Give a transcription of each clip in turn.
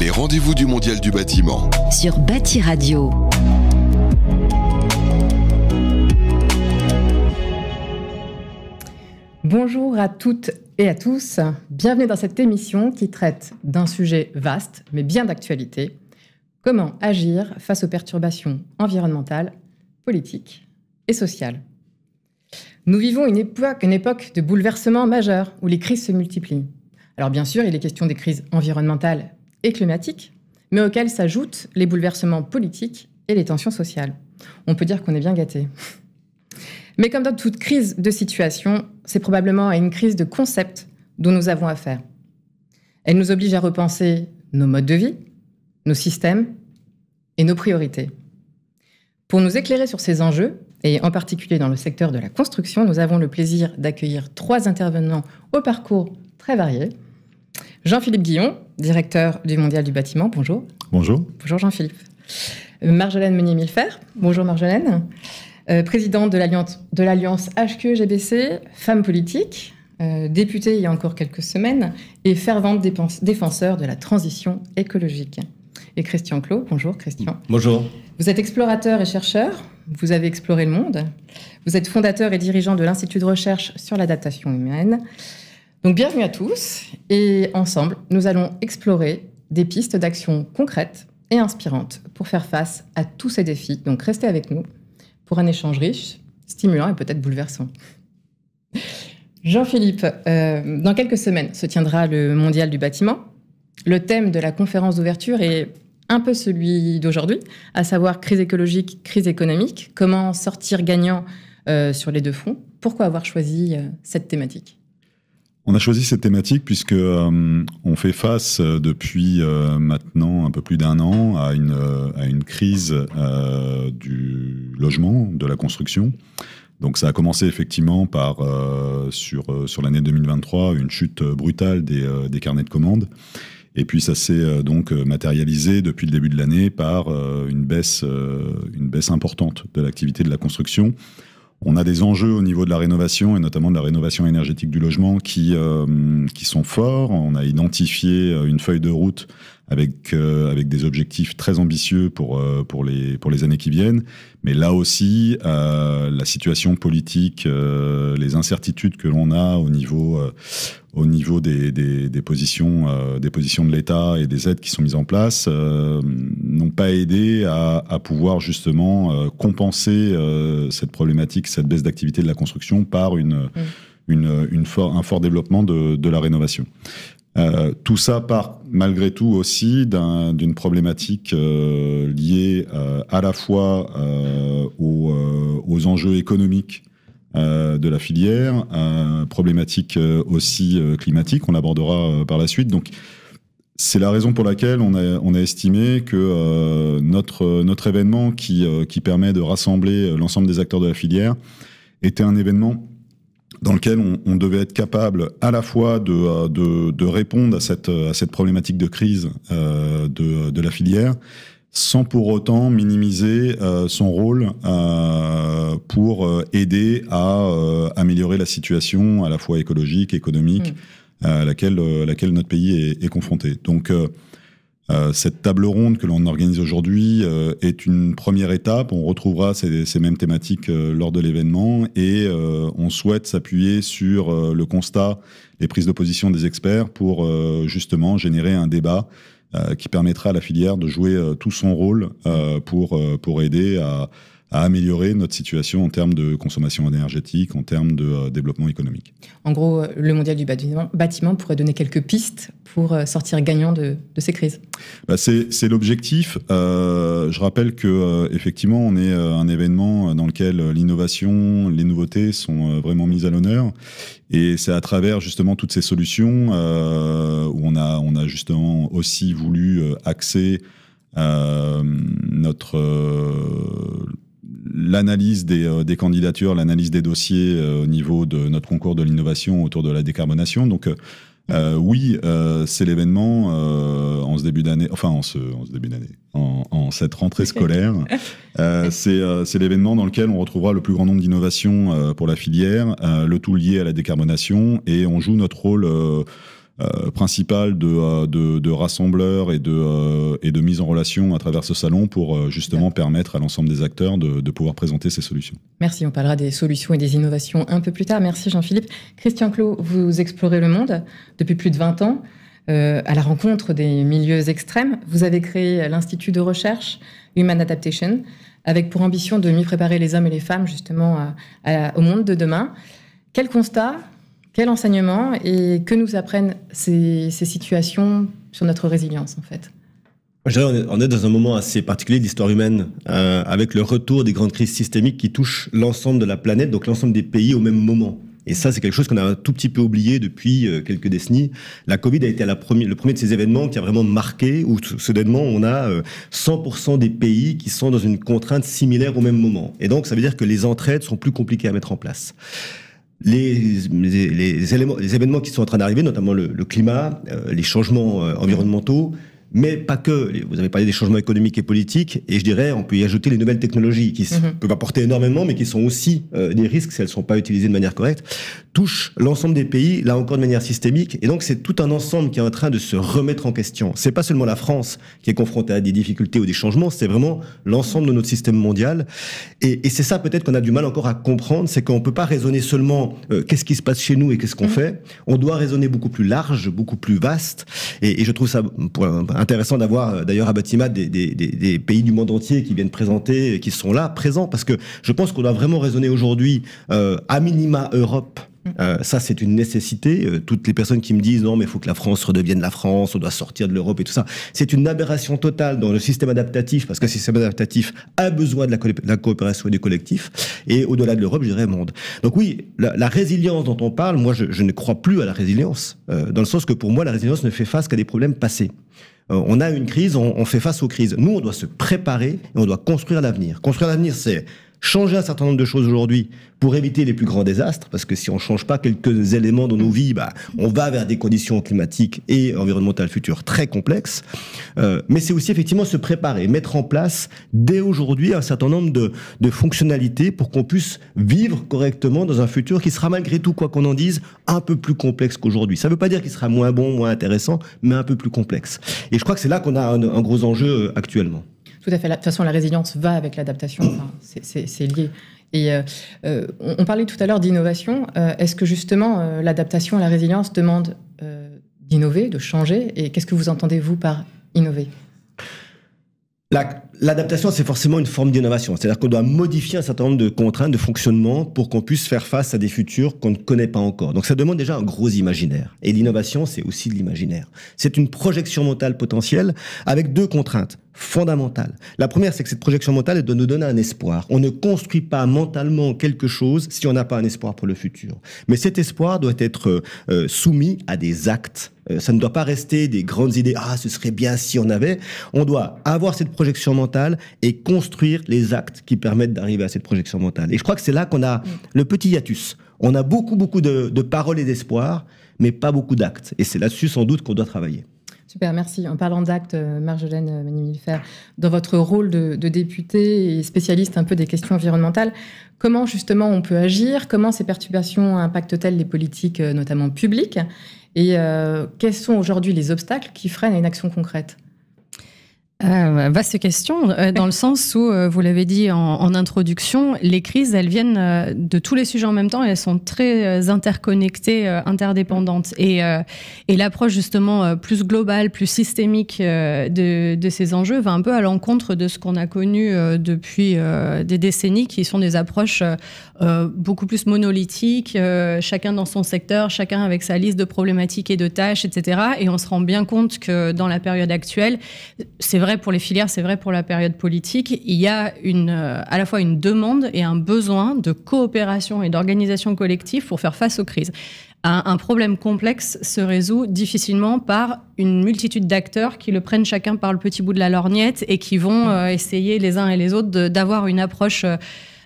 Les rendez-vous du Mondial du bâtiment. Sur Bâti Radio. Bonjour à toutes et à tous. Bienvenue dans cette émission qui traite d'un sujet vaste, mais bien d'actualité. Comment agir face aux perturbations environnementales, politiques et sociales Nous vivons une époque, époque de bouleversement majeur où les crises se multiplient. Alors bien sûr, il est question des crises environnementales et climatique, mais auxquels s'ajoutent les bouleversements politiques et les tensions sociales. On peut dire qu'on est bien gâté. Mais comme dans toute crise de situation, c'est probablement à une crise de concept dont nous avons affaire. Elle nous oblige à repenser nos modes de vie, nos systèmes et nos priorités. Pour nous éclairer sur ces enjeux, et en particulier dans le secteur de la construction, nous avons le plaisir d'accueillir trois intervenants au parcours très variés Jean-Philippe Guillon, directeur du Mondial du bâtiment, bonjour. Bonjour. Bonjour Jean-Philippe. Euh, Marjolaine Meunier-Milfer, bonjour Marjolaine. Euh, présidente de l'Alliance HQGBC, femme politique, euh, députée il y a encore quelques semaines et fervente défenseur de la transition écologique. Et Christian Clot, bonjour Christian. Bonjour. Vous êtes explorateur et chercheur, vous avez exploré le monde, vous êtes fondateur et dirigeant de l'Institut de recherche sur l'adaptation humaine, donc bienvenue à tous et ensemble, nous allons explorer des pistes d'action concrètes et inspirantes pour faire face à tous ces défis. Donc restez avec nous pour un échange riche, stimulant et peut-être bouleversant. Jean-Philippe, euh, dans quelques semaines se tiendra le Mondial du bâtiment. Le thème de la conférence d'ouverture est un peu celui d'aujourd'hui, à savoir crise écologique, crise économique, comment sortir gagnant euh, sur les deux fronts. Pourquoi avoir choisi euh, cette thématique on a choisi cette thématique puisque euh, on fait face euh, depuis euh, maintenant un peu plus d'un an à une, à une crise du logement, de la construction. Donc ça a commencé effectivement par, sur, sur l'année 2023, une chute brutale des, des carnets de commandes. Et puis ça s'est donc matérialisé depuis le début de l'année par une, baisse, une baisse importante de l'activité de la construction on a des enjeux au niveau de la rénovation et notamment de la rénovation énergétique du logement qui, euh, qui sont forts. On a identifié euh, une feuille de route avec, euh, avec des objectifs très ambitieux pour, pour, les, pour les années qui viennent. Mais là aussi, la situation politique, les incertitudes que l'on a au niveau, au niveau des, positions, euh, des positions de l'État et des aides qui sont mises en place, euh, n'ont pas aidé à, pouvoir justement euh, compenser cette problématique, cette baisse d'activité de la construction par une, mm. une, un fort développement de, la rénovation. tout ça part malgré tout aussi d'une problématique liée à la fois aux, enjeux économiques euh, de la filière, euh, problématique euh, aussi climatique, on l'abordera par la suite. Donc, c'est la raison pour laquelle on a, estimé que notre, notre événement qui, permet de rassembler l'ensemble des acteurs de la filière était un événement dans lequel on, devait être capable à la fois de, répondre à cette, problématique de crise de, de la filière sans pour autant minimiser euh, son rôle euh, pour euh, aider à améliorer la situation à la fois écologique, économique, mm. à laquelle, notre pays est, confronté. Donc cette table ronde que l'on organise aujourd'hui est une première étape. On retrouvera ces, mêmes thématiques lors de l'événement et on souhaite s'appuyer sur le constat, les prises de position des experts pour justement générer un débat euh, qui permettra à la filière de jouer euh, tout son rôle euh, pour, pour aider à, à améliorer notre situation en termes de consommation énergétique, en termes de euh, développement économique. En gros, euh, le mondial du bâtiment, pourrait donner quelques pistes pour euh, sortir gagnant de, ces crises. Bah, c'est l'objectif. je rappelle que effectivement, on est un événement dans lequel l'innovation, les nouveautés sont vraiment mises à l'honneur. Et c'est à travers justement toutes ces solutions où on a, on a justement aussi voulu axer notre l'analyse des, euh, des, candidatures, l'analyse des dossiers euh, au niveau de notre concours de l'innovation autour de la décarbonation. Donc, euh, oui, c'est l'événement en ce début d'année, enfin en ce, en ce début d'année, en, en, cette rentrée scolaire. c'est l'événement dans lequel on retrouvera le plus grand nombre d'innovations pour la filière, le tout lié à la décarbonation, et on joue notre rôle euh, principal de, euh, de, rassembleur et de, euh, et de mise en relation à travers ce salon pour justement permettre à l'ensemble des acteurs de, de, pouvoir présenter ces solutions. Merci, on parlera des solutions et des innovations un peu plus tard. Merci Jean-Philippe. Christian Clot, vous explorez le monde depuis plus de 20 ans. à la rencontre des milieux extrêmes, vous avez créé l'Institut de recherche Human Adaptation, avec pour ambition de mieux préparer les hommes et les femmes justement au monde de demain. Quel constat quel enseignement et que nous apprennent ces, situations sur notre résilience en fait on est dans un moment assez particulier de l'histoire humaine, euh, avec le retour des grandes crises systémiques qui touchent l'ensemble de la planète, donc l'ensemble des pays au même moment. Et ça, c'est quelque chose qu'on a un tout petit peu oublié depuis euh, quelques décennies. La Covid a été la le premier de ces événements qui a vraiment marqué, où soudainement, on a 100% euh, des pays qui sont dans une contrainte similaire au même moment. Et donc, ça veut dire que les entraides sont plus compliquées à mettre en place les, éléments, les événements qui sont en train d'arriver, notamment le, climat, euh, les changements euh, environnementaux, mais pas que. Vous avez parlé des changements économiques et politiques, et je dirais, on peut y ajouter les nouvelles technologies qui mm-hmm. peuvent apporter énormément, mais qui sont aussi euh, des risques si elles ne sont pas utilisées de manière correcte touche l'ensemble des pays, là encore de manière systémique. Et donc c'est tout un ensemble qui est en train de se remettre en question. C'est pas seulement la France qui est confrontée à des difficultés ou des changements, c'est vraiment l'ensemble de notre système mondial. Et, et c'est ça peut-être qu'on a du mal encore à comprendre, c'est qu'on peut pas raisonner seulement euh, qu'est-ce qui se passe chez nous et qu'est-ce qu'on mmh. fait. On doit raisonner beaucoup plus large, beaucoup plus vaste. Et, et je trouve ça intéressant d'avoir euh, d'ailleurs à Batima des, des, des, pays du monde entier qui viennent présenter, qui sont là, présents, parce que je pense qu'on doit vraiment raisonner aujourd'hui euh, à minima Europe euh, ça, c'est une nécessité. Euh, toutes les personnes qui me disent non, mais il faut que la France redevienne la France, on doit sortir de l'Europe et tout ça, c'est une aberration totale dans le système adaptatif, parce que le système adaptatif a besoin de la, coopération et du collectif, et au-delà de l'Europe, je dirais monde. Donc oui, la, résilience dont on parle, moi, je, ne crois plus à la résilience, euh, dans le sens que pour moi, la résilience ne fait face qu'à des problèmes passés on a une crise, on, fait face aux crises. Nous, on doit se préparer et on doit construire l'avenir. Construire l'avenir, c'est changer un certain nombre de choses aujourd'hui pour éviter les plus grands désastres, parce que si on ne change pas quelques éléments dans nos vies, bah, on va vers des conditions climatiques et environnementales futures très complexes. Euh, mais c'est aussi effectivement se préparer, mettre en place dès aujourd'hui un certain nombre de, fonctionnalités pour qu'on puisse vivre correctement dans un futur qui sera malgré tout, quoi qu'on en dise, un peu plus complexe qu'aujourd'hui. Ça ne veut pas dire qu'il sera moins bon, moins intéressant, mais un peu plus complexe. Et je crois que c'est là qu'on a un gros enjeu euh, actuellement. Tout à fait. De toute façon, la résilience va avec l'adaptation. c'est lié. Et euh, euh, on, parlait tout à l'heure d'innovation. Euh, est-ce que justement l'adaptation à la résilience demande d'innover, de changer Et qu'est-ce que vous entendez vous par innover l'adaptation, c'est forcément une forme d'innovation. C'est-à-dire qu'on doit modifier un certain nombre de contraintes, de fonctionnement pour qu'on puisse faire face à des futurs qu'on ne connaît pas encore. Donc ça demande déjà un gros imaginaire. Et l'innovation, c'est aussi de l'imaginaire. C'est une projection mentale potentielle avec deux contraintes fondamentales. La première, c'est que cette projection mentale elle de nous donner un espoir. On ne construit pas mentalement quelque chose si on n'a pas un espoir pour le futur. Mais cet espoir doit être euh, euh, soumis à des actes. Euh, ça ne doit pas rester des grandes idées. Ah, ce serait bien si on avait. On doit avoir cette projection mentale et construire les actes qui permettent d'arriver à cette projection mentale. Et je crois que c'est là qu'on a le petit hiatus. On a beaucoup, beaucoup de, paroles et d'espoir, mais pas beaucoup d'actes. Et c'est là-dessus, sans doute, qu'on doit travailler. Super, merci. En parlant d'actes, euh, Marjolaine euh, Manimilfer, dans votre rôle de, de, députée et spécialiste un peu des questions environnementales, comment justement on peut agir Comment ces perturbations impactent-elles les politiques, euh, notamment publiques Et quels sont aujourd'hui les obstacles qui freinent à une action concrète euh, vaste question, euh, dans le sens où, euh, vous l'avez dit en, introduction, les crises, elles viennent de tous les sujets en même temps et elles sont très interconnectées, interdépendantes. Et, et l'approche justement plus globale, plus systémique de, de, ces enjeux va un peu à l'encontre de ce qu'on a connu depuis des décennies, qui sont des approches beaucoup plus monolithiques, chacun dans son secteur, chacun avec sa liste de problématiques et de tâches, etc. Et on se rend bien compte que dans la période actuelle, c'est vrai pour les filières, c'est vrai pour la période politique. Il y a euh, à la fois une demande et un besoin de coopération et d'organisation collective pour faire face aux crises. Un, problème complexe se résout difficilement par une multitude d'acteurs qui le prennent chacun par le petit bout de la lorgnette et qui vont euh, essayer les uns et les autres d'avoir une approche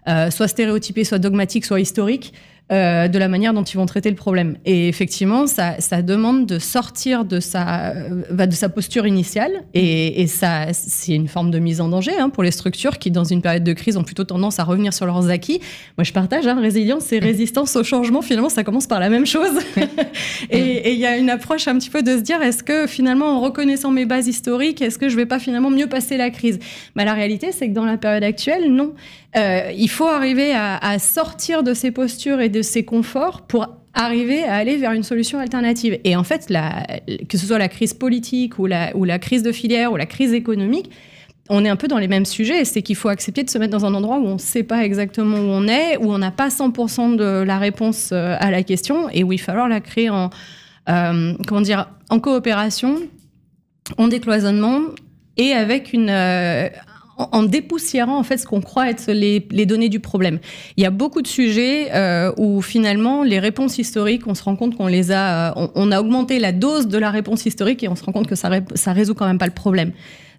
euh, soit stéréotypée, soit dogmatique, soit historique euh, de la manière dont ils vont traiter le problème. Et effectivement, ça, demande de sortir de sa, euh, bah, de sa posture initiale, et, ça, c'est une forme de mise en danger hein, pour les structures qui, dans une période de crise, ont plutôt tendance à revenir sur leurs acquis. Moi, je partage, hein, résilience et résistance au changement, finalement, ça commence par la même chose. et il y a une approche un petit peu de se dire, est-ce que finalement, en reconnaissant mes bases historiques, est-ce que je vais pas finalement mieux passer la crise Mais bah, la réalité, c'est que dans la période actuelle, non. Euh, il faut arriver à, à sortir de ces postures et des de ses conforts pour arriver à aller vers une solution alternative. Et en fait, que ce soit la crise politique ou la, la crise de filière ou la crise économique, on est un peu dans les mêmes sujets, c'est qu'il faut accepter de se mettre dans un endroit où on ne sait pas exactement où on est, où on n'a pas 100% de la réponse euh, à la question et où il va falloir la créer en, euh, comment dire, en coopération, en décloisonnement et avec une, euh, en, dépoussiérant en fait ce qu'on croit être les, données du problème. Il y a beaucoup de sujets euh, où finalement les réponses historiques, on se rend compte qu'on les a, euh, on, a augmenté la dose de la réponse historique et on se rend compte que ça, ça résout quand même pas le problème.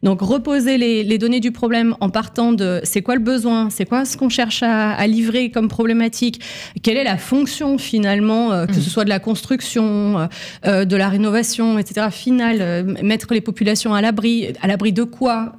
Donc reposer les, données du problème en partant de c'est quoi le besoin, c'est quoi ce qu'on cherche à, livrer comme problématique, quelle est la fonction finalement, euh, que mmh. ce soit de la construction, euh, euh, de la rénovation, etc. Finalement, mettre les populations à l'abri, à l'abri de quoi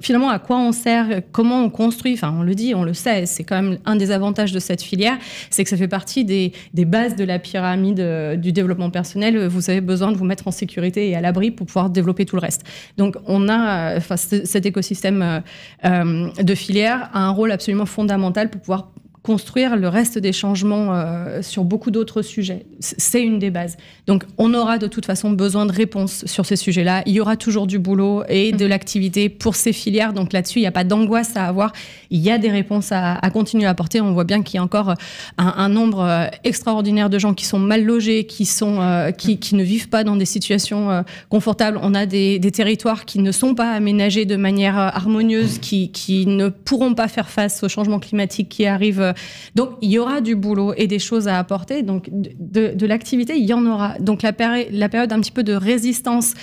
Finalement, à quoi on sert Comment on construit Enfin, on le dit, on le sait, c'est quand même un des avantages de cette filière, c'est que ça fait partie des, des bases de la pyramide du développement personnel. Vous avez besoin de vous mettre en sécurité et à l'abri pour pouvoir développer tout le reste. Donc on a euh, cet écosystème euh, euh, de filière a un rôle absolument fondamental pour pouvoir construire le reste des changements euh, sur beaucoup d'autres sujets. C'est une des bases. Donc on aura de toute façon besoin de réponses sur ces sujets-là. Il y aura toujours du boulot et mm. de l'activité pour ces filières. Donc là-dessus, il n'y a pas d'angoisse à avoir. Il y a des réponses à, continuer à apporter. On voit bien qu'il y a encore euh, un, nombre euh, extraordinaire de gens qui sont mal logés, qui, sont, qui, ne vivent pas dans des situations confortables. On a des, territoires qui ne sont pas aménagés de manière harmonieuse, mm. qui, qui ne pourront pas faire face au changement climatique qui arrivent donc, il y aura du boulot et des choses à apporter. Donc, de, l'activité, il y en aura. Donc, la, période un petit peu de résistance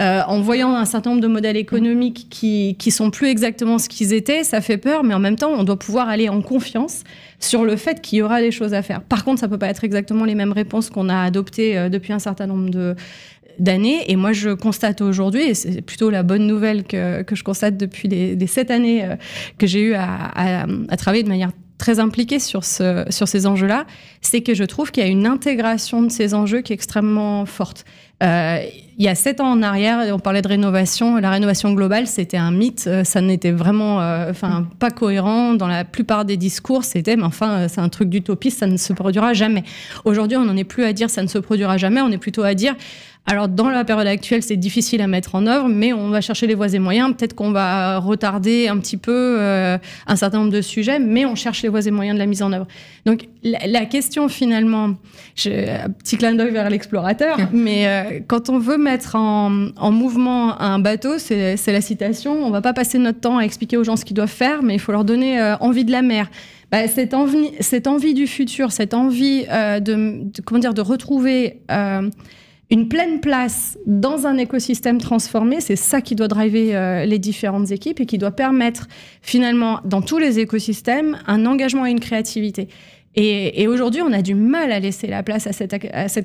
euh, en voyant un certain nombre de modèles économiques qui, qui sont plus exactement ce qu'ils étaient, ça fait peur, mais en même temps, on doit pouvoir aller en confiance sur le fait qu'il y aura des choses à faire. Par contre, ça peut pas être exactement les mêmes réponses qu'on a adoptées euh, depuis un certain nombre de d'années. Et moi, je constate aujourd'hui, et c'est plutôt la bonne nouvelle que, que je constate depuis les, sept années euh, que j'ai eu à, travailler de manière très impliquée sur, ces enjeux-là, c'est que je trouve qu'il y a une intégration de ces enjeux qui est extrêmement forte. Euh, il y a sept ans en arrière, on parlait de rénovation. La rénovation globale, c'était un mythe. Euh, ça n'était vraiment, euh, pas cohérent dans la plupart des discours. C'était, mais enfin, c'est un truc d'utopie, ça ne se produira jamais. Aujourd'hui, on n'en est plus à dire ça ne se produira jamais. On est plutôt à dire alors dans la période actuelle, c'est difficile à mettre en œuvre, mais on va chercher les voies et moyens. Peut-être qu'on va retarder un petit peu euh, un certain nombre de sujets, mais on cherche les voies et moyens de la mise en œuvre. Donc la, question finalement, je, un petit clin d'œil vers l'explorateur, mais euh, quand on veut mettre en, mouvement un bateau, c'est la citation, on va pas passer notre temps à expliquer aux gens ce qu'ils doivent faire, mais il faut leur donner euh, envie de la mer. Bah, cette, envie, cette envie du futur, cette envie comment dire, de retrouver une pleine place dans un écosystème transformé, c'est ça qui doit driver euh, les différentes équipes et qui doit permettre finalement dans tous les écosystèmes un engagement et une créativité. Et, aujourd'hui, on a du mal à laisser la place à cette,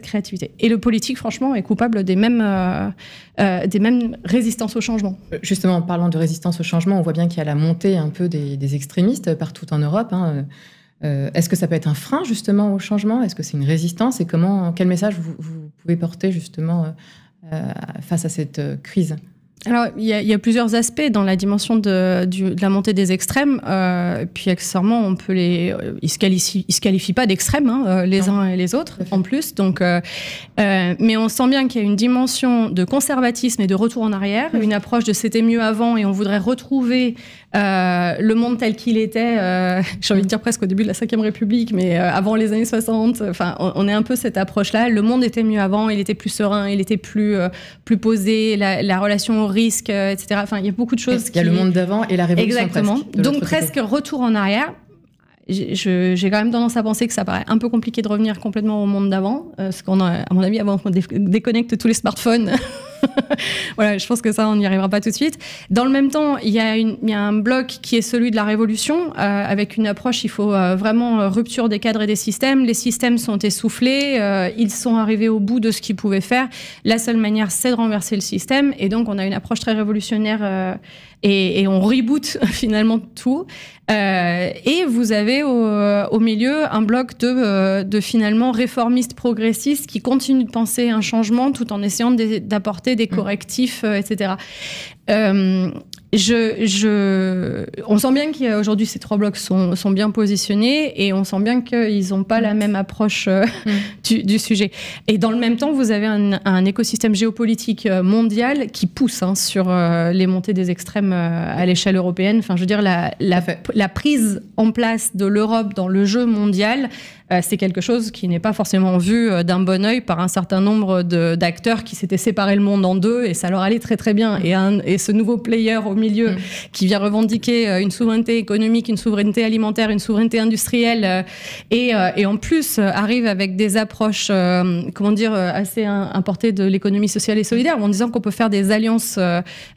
créativité. Et le politique, franchement, est coupable des mêmes, euh, euh, résistances au changement. Justement, en parlant de résistance au changement, on voit bien qu'il y a la montée un peu des, extrémistes partout en Europe. Hein. Euh, est-ce que ça peut être un frein justement au changement Est-ce que c'est une résistance Et comment, quel message vous, pouvez porter justement euh, euh, face à cette crise alors, il y, a, plusieurs aspects dans la dimension de, la montée des extrêmes. puis, accessoirement, on peut les, ils se pas d'extrêmes, hein, les uns et les autres, en plus. Donc, mais on sent bien qu'il y a une dimension de conservatisme et de retour en arrière, une approche de c'était mieux avant et on voudrait retrouver euh, le monde tel qu'il était, euh, j'ai envie de dire presque au début de la Ve République, mais euh, avant les années 60, enfin, on, est un peu cette approche-là. Le monde était mieux avant, il était plus serein, il était plus, plus posé, la, relation au risque, etc. Enfin, il y a beaucoup de choses. Il y a le monde d'avant et la révolution. Exactement. Donc presque retour en arrière. J'ai quand même tendance à penser que ça paraît un peu compliqué de revenir complètement au monde d'avant, parce qu'on, mon avis, avant qu'on déconnecte tous les smartphones. voilà, je pense que ça, on n'y arrivera pas tout de suite. Dans le même temps, il y, a, un bloc qui est celui de la révolution, euh, avec une approche, il faut euh, vraiment euh, rupture des cadres et des systèmes. Les systèmes sont essoufflés, ils sont arrivés au bout de ce qu'ils pouvaient faire. La seule manière, c'est de renverser le système. Et donc, on a une approche très révolutionnaire et, on reboot finalement tout. Euh, et vous avez au, milieu un bloc euh, de, finalement réformistes progressistes qui continuent de penser un changement tout en essayant d'apporter des mm. correctifs, etc. Euh, on sent bien qu'aujourd'hui ces trois blocs sont, bien positionnés et on sent bien qu'ils n'ont pas la mm. même approche euh, mm. du, sujet. Et dans le même temps, vous avez un, écosystème géopolitique euh, mondial qui pousse hein, sur euh, les montées des extrêmes à l'échelle européenne. Enfin, je veux dire, la, prise en place de l'Europe dans le jeu mondial, c'est quelque chose qui n'est pas forcément vu d'un bon oeil par un certain nombre d'acteurs qui s'étaient séparés le monde en deux et ça leur allait très très bien. Et, et ce nouveau player au milieu Mm. qui vient revendiquer euh, une souveraineté économique, une souveraineté alimentaire, une souveraineté industrielle, euh, euh, et, en plus arrive avec des approches, comment dire, assez importées de l'économie sociale et solidaire, en disant qu'on peut faire des alliances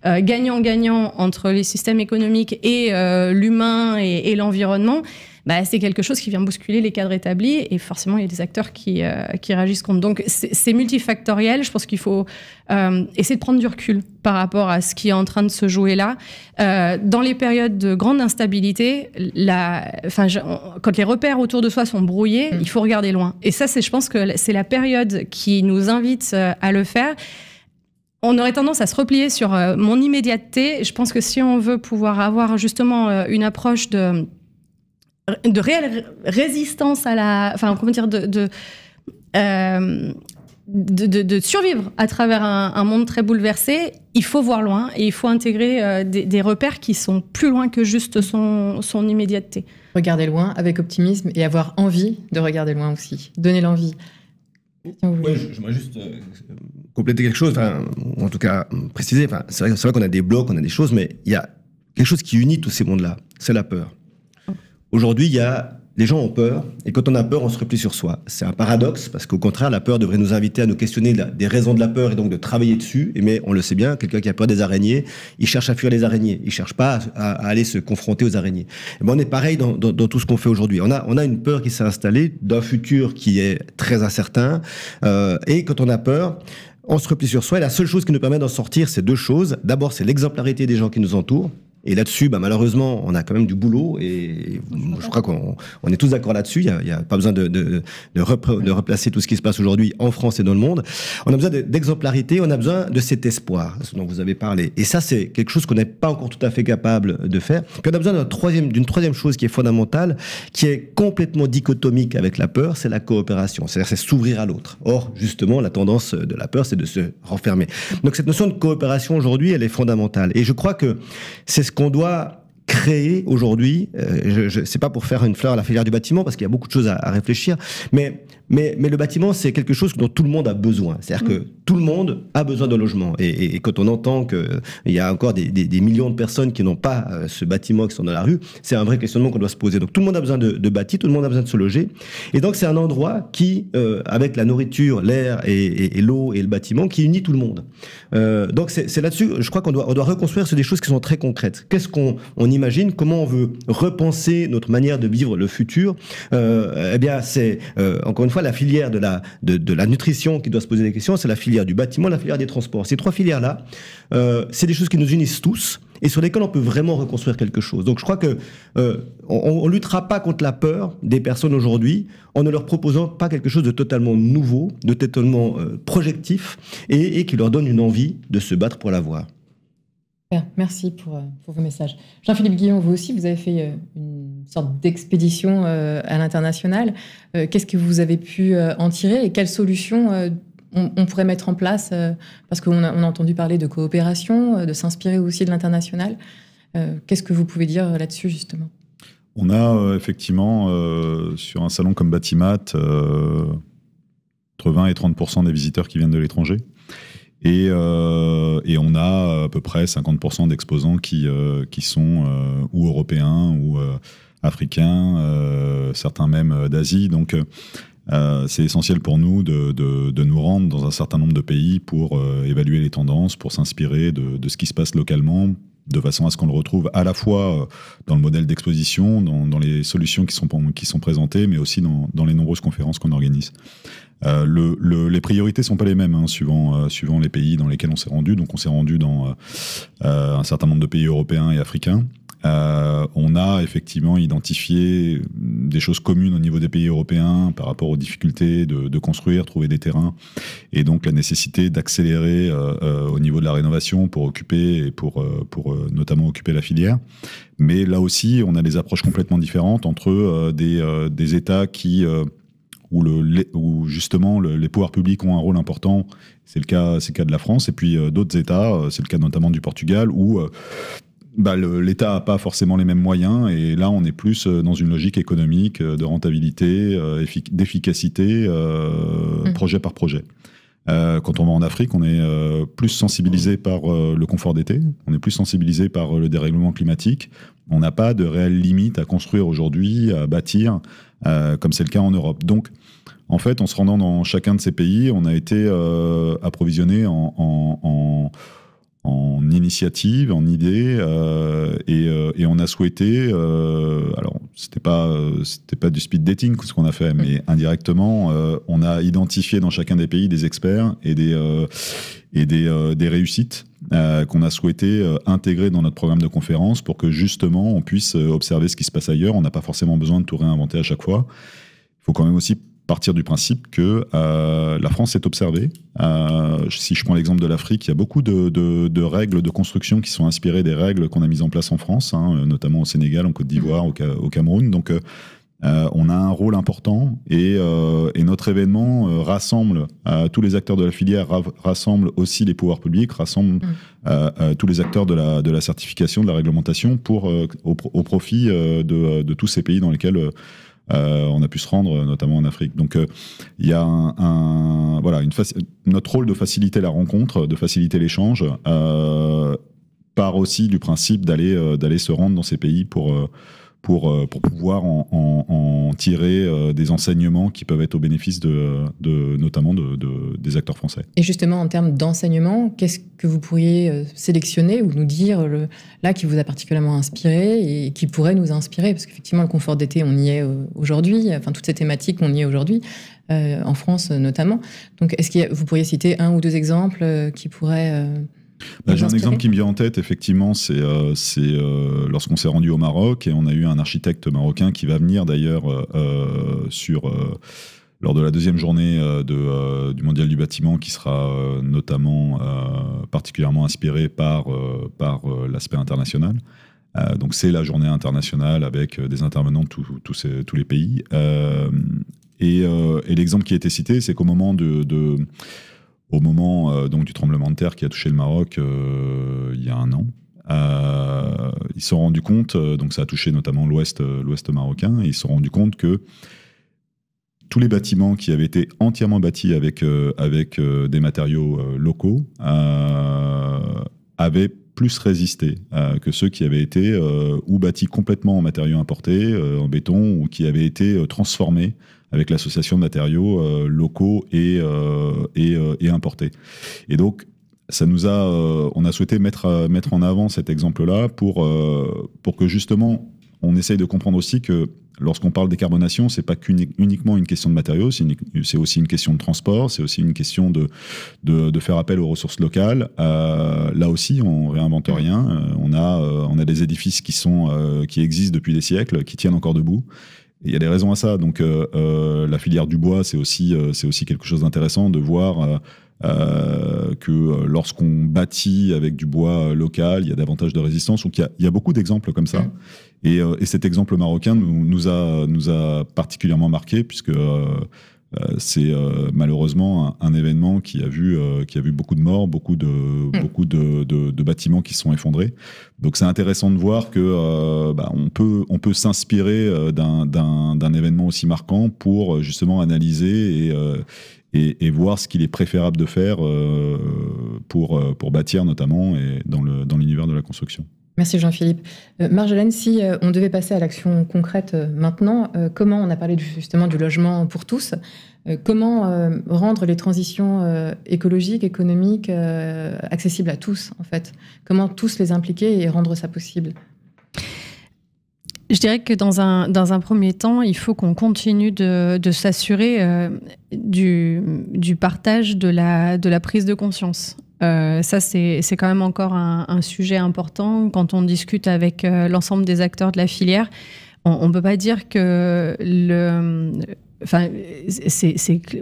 gagnant-gagnant entre les systèmes économiques et l'humain et l'environnement. Bah, c'est quelque chose qui vient bousculer les cadres établis et forcément il y a des acteurs qui, euh, qui réagissent contre. Donc c'est multifactoriel, je pense qu'il faut euh, essayer de prendre du recul par rapport à ce qui est en train de se jouer là. Euh, dans les périodes de grande instabilité, la, quand les repères autour de soi sont brouillés, mm. il faut regarder loin. Et ça, c'est, je pense que c'est la période qui nous invite à le faire. On aurait tendance à se replier sur mon immédiateté. Je pense que si on veut pouvoir avoir justement une approche de de réelle résistance à la. Enfin, comment dire, de. de, euh, survivre à travers un, monde très bouleversé, il faut voir loin et il faut intégrer euh, des, repères qui sont plus loin que juste son, son immédiateté. Regarder loin avec optimisme et avoir envie de regarder loin aussi. Donner l'envie. Je j'aimerais juste euh, compléter quelque chose, en tout cas préciser. C'est vrai qu'on a des blocs, on a des choses, mais il y a quelque chose qui unit tous ces mondes-là, c'est la peur. Aujourd'hui, il y a les gens ont peur, et quand on a peur, on se replie sur soi. C'est un paradoxe, parce qu'au contraire, la peur devrait nous inviter à nous questionner des raisons de la peur et donc de travailler dessus. mais on le sait bien, quelqu'un qui a peur des araignées, il cherche à fuir les araignées, il cherche pas à, aller se confronter aux araignées. Et ben, on est pareil dans, tout ce qu'on fait aujourd'hui. On a, on a une peur qui s'est installée d'un futur qui est très incertain. Euh, et quand on a peur, on se replie sur soi. Et la seule chose qui nous permet d'en sortir, c'est deux choses. D'abord, c'est l'exemplarité des gens qui nous entourent. Et là-dessus, bah, malheureusement, on a quand même du boulot et je crois qu'on est tous d'accord là-dessus. Il n'y a, pas besoin de, de, replacer tout ce qui se passe aujourd'hui en France et dans le monde. On a besoin d'exemplarité, on a besoin de cet espoir dont vous avez parlé. Et ça, c'est quelque chose qu'on n'est pas encore tout à fait capable de faire. Puis on a besoin d'une troisième, troisième chose qui est fondamentale, qui est complètement dichotomique avec la peur, c'est la coopération. C'est-à-dire, c'est s'ouvrir à l'autre. Or, justement, la tendance de la peur, c'est de se renfermer. Donc cette notion de coopération aujourd'hui, elle est fondamentale. Et je crois que c'est ce qu'on doit créer aujourd'hui, euh, je, je pas pour faire une fleur à la filière du bâtiment, parce qu'il y a beaucoup de choses à, à réfléchir, mais mais, le bâtiment, c'est quelque chose dont tout le monde a besoin. C'est-à-dire que mm. tout le monde a besoin de logement. Et, quand on entend qu'il euh, y a encore des, millions de personnes qui n'ont pas euh, ce bâtiment, qui sont dans la rue, c'est un vrai questionnement qu'on doit se poser. Donc tout le monde a besoin de, de bâtir, tout le monde a besoin de se loger. Et donc c'est un endroit qui, euh, avec la nourriture, l'air et, l'eau et le bâtiment, qui unit tout le monde. donc c'est là-dessus, je crois qu'on doit, reconstruire sur des choses qui sont très concrètes. Qu'est-ce qu'on imagine Comment on veut repenser notre manière de vivre le futur Eh bien, c'est, encore une fois, la filière de la, de, de la nutrition qui doit se poser des questions, c'est la filière du bâtiment, la filière des transports. Ces trois filières-là, euh, c'est des choses qui nous unissent tous et sur lesquelles on peut vraiment reconstruire quelque chose. Donc je crois que euh, on, ne luttera pas contre la peur des personnes aujourd'hui en ne leur proposant pas quelque chose de totalement nouveau, de totalement euh, projectif et, et qui leur donne une envie de se battre pour l'avoir. Merci euh, pour, vos messages. Jean-Philippe Guillon, vous aussi, vous avez fait euh, une sorte d'expédition euh, à l'international. Qu'est-ce que vous avez pu en tirer et quelles solutions on, pourrait mettre en place Parce qu'on a, entendu parler de coopération, de s'inspirer aussi de l'international. Qu'est-ce que vous pouvez dire là-dessus, justement On a effectivement, sur un salon comme Batimat, entre 20 et 30 des visiteurs qui viennent de l'étranger. Et, euh, et, on a euh, à peu près 50% d'exposants qui, euh, qui sont euh, ou européens ou euh, africains, certains même d'Asie. Donc c'est essentiel pour nous de, de, de, nous rendre dans un certain nombre de pays pour évaluer les tendances, pour s'inspirer de, de, ce qui se passe localement, de façon à ce qu'on le retrouve à la fois euh, dans le modèle d'exposition, dans, les solutions qui sont, qui sont présentées, mais aussi dans, les nombreuses conférences qu'on organise. Euh, les priorités ne sont pas les mêmes hein, suivant, euh, suivant les pays dans lesquels on s'est rendu. Donc on s'est rendu dans un certain nombre de pays européens et africains. Euh, on a effectivement identifié des choses communes au niveau des pays européens par rapport aux difficultés de, construire, trouver des terrains, et donc la nécessité d'accélérer euh, euh, au niveau de la rénovation pour occuper et pour, pour notamment occuper la filière. Mais là aussi, on a des approches complètement différentes entre des, des, États qui où, le, où justement les pouvoirs publics ont un rôle important. C'est le cas, c'est cas de la France et puis d'autres États. C'est le cas notamment du Portugal où bah l'État n'a pas forcément les mêmes moyens, et là, on est plus euh, dans une logique économique euh, de rentabilité, euh, d'efficacité, mm. projet par projet. Euh, quand on va en Afrique, on est plus sensibilisé par le confort d'été, on est plus sensibilisé par le dérèglement climatique. On n'a pas de réelle limite à construire aujourd'hui, à bâtir, comme c'est le cas en Europe. Donc, en fait, en se rendant dans chacun de ces pays, on a été approvisionné en, en, en en initiative, en idée, euh, euh, et, on a souhaité, euh, alors c'était pas c'était pas du speed dating ce qu'on a fait, mm. mais indirectement, on a identifié dans chacun des pays des experts et des et des, des réussites qu'on a souhaité intégrer dans notre programme de conférence pour que justement on puisse observer ce qui se passe ailleurs. On n'a pas forcément besoin de tout réinventer à chaque fois. Il faut quand même aussi partir du principe que euh, la France est observée. Euh, si je prends l'exemple de l'Afrique, il y a beaucoup de, de, de, règles de construction qui sont inspirées des règles qu'on a mises en place en France, hein, notamment au Sénégal, en Côte d'Ivoire, mhm. au, Cameroun. Donc euh, euh, on a un rôle important et, euh, et notre événement euh, rassemble tous les acteurs de la filière, rassemble aussi les pouvoirs publics, rassemble mm. tous les acteurs de la, de la, certification, de la réglementation pour, au, au, profit de, tous ces pays dans lesquels... Euh, on a pu se rendre euh, notamment en Afrique. Donc euh, il y a un, voilà une notre rôle de faciliter la rencontre, de faciliter l'échange part aussi du principe d'aller d'aller se rendre dans ces pays pour euh, pour, pouvoir en, tirer euh, des enseignements qui peuvent être au bénéfice de, notamment de, des acteurs français. Et justement, en termes d'enseignement, qu'est-ce que vous pourriez euh, sélectionner ou nous dire là qui vous a particulièrement inspiré et qui pourrait nous inspirer Parce qu'effectivement, le confort d'été, on y est aujourd'hui, enfin toutes ces thématiques, on y est aujourd'hui, en France notamment. Donc, est-ce que vous pourriez citer un ou deux exemples qui pourraient... Bah, j'ai un exemple qui me vient en tête, effectivement, c'est euh, euh, lorsqu'on s'est rendu au Maroc et on a eu un architecte marocain qui va venir d'ailleurs euh, sur lors de la deuxième journée de, du Mondial du bâtiment, qui sera notamment particulièrement inspiré par, par l'aspect international. donc c'est la journée internationale avec des intervenants de tous les pays. et, l'exemple qui a été cité, c'est qu'au moment de au moment euh, donc, du tremblement de terre qui a touché le Maroc euh, il y a un an. Euh, ils se sont rendus compte, donc ça a touché notamment l'ouest, l'ouest marocain, ils se sont rendus compte que tous les bâtiments qui avaient été entièrement bâtis avec, avec des matériaux locaux avaient plus résisté que ceux qui avaient été ou bâtis complètement en matériaux importés, en béton, ou qui avaient été transformés avec l'association de matériaux euh, locaux et, euh, euh, et, importés. Et donc, ça nous a, on a souhaité mettre, mettre en avant cet exemple-là pour, pour que justement on essaye de comprendre aussi que lorsqu'on parle décarbonation, c'est pas uniquement une question de matériaux, c'est aussi une question de transport, c'est aussi une question de, de, faire appel aux ressources locales. là aussi, on réinvente rien. on a on a des édifices qui sont qui existent depuis des siècles, qui tiennent encore debout il y a des raisons à ça. Donc, euh, euh, la filière du bois, c'est aussi, euh, c'est aussi quelque chose d'intéressant de voir. Euh, que lorsqu'on bâtit avec du bois local, il y a davantage de résistance. Donc il y a, beaucoup d'exemples comme ça. Et, et, cet exemple marocain nous, a, nous a particulièrement marqué puisque euh, c'est euh, malheureusement un, événement euh, qui a vu beaucoup de morts, beaucoup de mm. bâtiments qui sont effondrés. Donc c'est intéressant de voir que bah, on peut s'inspirer d'un événement aussi marquant pour justement analyser et voir ce qu'il est préférable de faire pour, bâtir notamment et dans l'univers de la construction. Merci Jean-Philippe. Euh, Marjolaine, si euh, on devait passer à l'action concrète euh, maintenant, comment on a parlé justement du logement pour tous, comment rendre les transitions écologiques, économiques accessibles à tous en fait Comment tous les impliquer et rendre ça possible je dirais que dans un, dans un premier temps, il faut qu'on continue de, s'assurer du, du, partage de la, de la prise de conscience. Euh, ça, c'est quand même encore un, sujet important quand on discute avec euh, l'ensemble des acteurs de la filière. On ne peut pas dire que le. Enfin,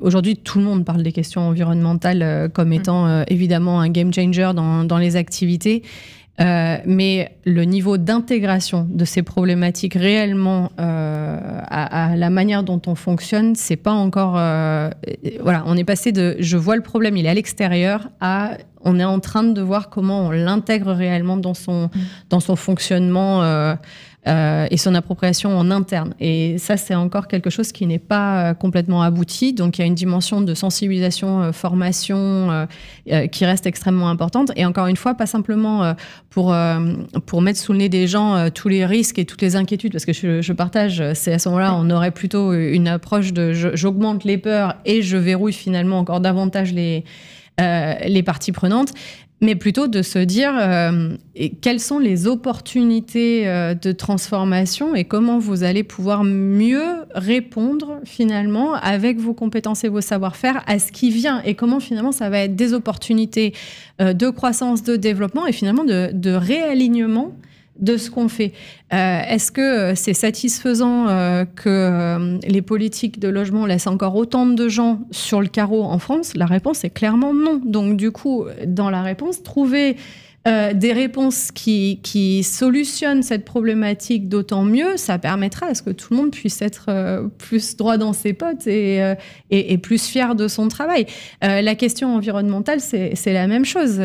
aujourd'hui, tout le monde parle des questions environnementales euh, comme mmh. étant évidemment un game changer dans, dans les activités. Euh, mais le niveau d'intégration de ces problématiques réellement euh, à, à, la manière dont on fonctionne, c'est pas encore. Euh, voilà, on est passé de je vois le problème, il est à l'extérieur, à on est en train de voir comment on l'intègre réellement dans son, mm. dans son fonctionnement euh, euh, et son appropriation en interne. Et ça, c'est encore quelque chose qui n'est pas euh, complètement abouti. Donc il y a une dimension de sensibilisation, euh, formation qui reste extrêmement importante. Et encore une fois, pas simplement pour, pour mettre sous le nez des gens tous les risques et toutes les inquiétudes, parce que je, partage, c'est à ce moment-là, on aurait plutôt une approche de j'augmente les peurs et je verrouille finalement encore davantage les, les parties prenantes mais plutôt de se dire euh, quelles sont les opportunités euh, de transformation et comment vous allez pouvoir mieux répondre finalement avec vos compétences et vos savoir-faire à ce qui vient et comment finalement ça va être des opportunités euh, de croissance, de développement et finalement de réalignement de ce qu'on fait. Euh, est-ce que euh, c'est satisfaisant euh, que les politiques de logement laissent encore autant de gens sur le carreau en France La réponse est clairement non. Donc du coup, dans la réponse, trouver des réponses qui, solutionnent cette problématique d'autant mieux, ça permettra à ce que tout le monde puisse être plus droit dans ses potes et, plus fier de son travail. la question environnementale, c'est la même chose.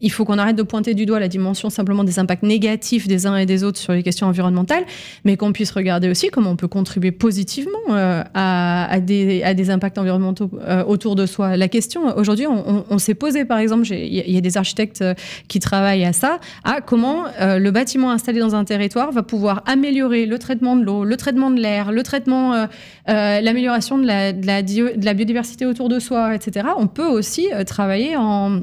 Il faut qu'on arrête de pointer du doigt la dimension simplement des impacts négatifs des uns et des autres sur les questions environnementales, mais qu'on puisse regarder aussi comment on peut contribuer positivement euh, à, à, des, impacts environnementaux euh, autour de soi. La question, aujourd'hui, on, s'est posé, par exemple, il y, a des architectes euh, qui travaillent à ça, à comment le bâtiment installé dans un territoire va pouvoir améliorer le traitement de l'eau, le traitement de l'air, le traitement, l'amélioration de la, de, la, biodiversité autour de soi, etc. On peut aussi travailler en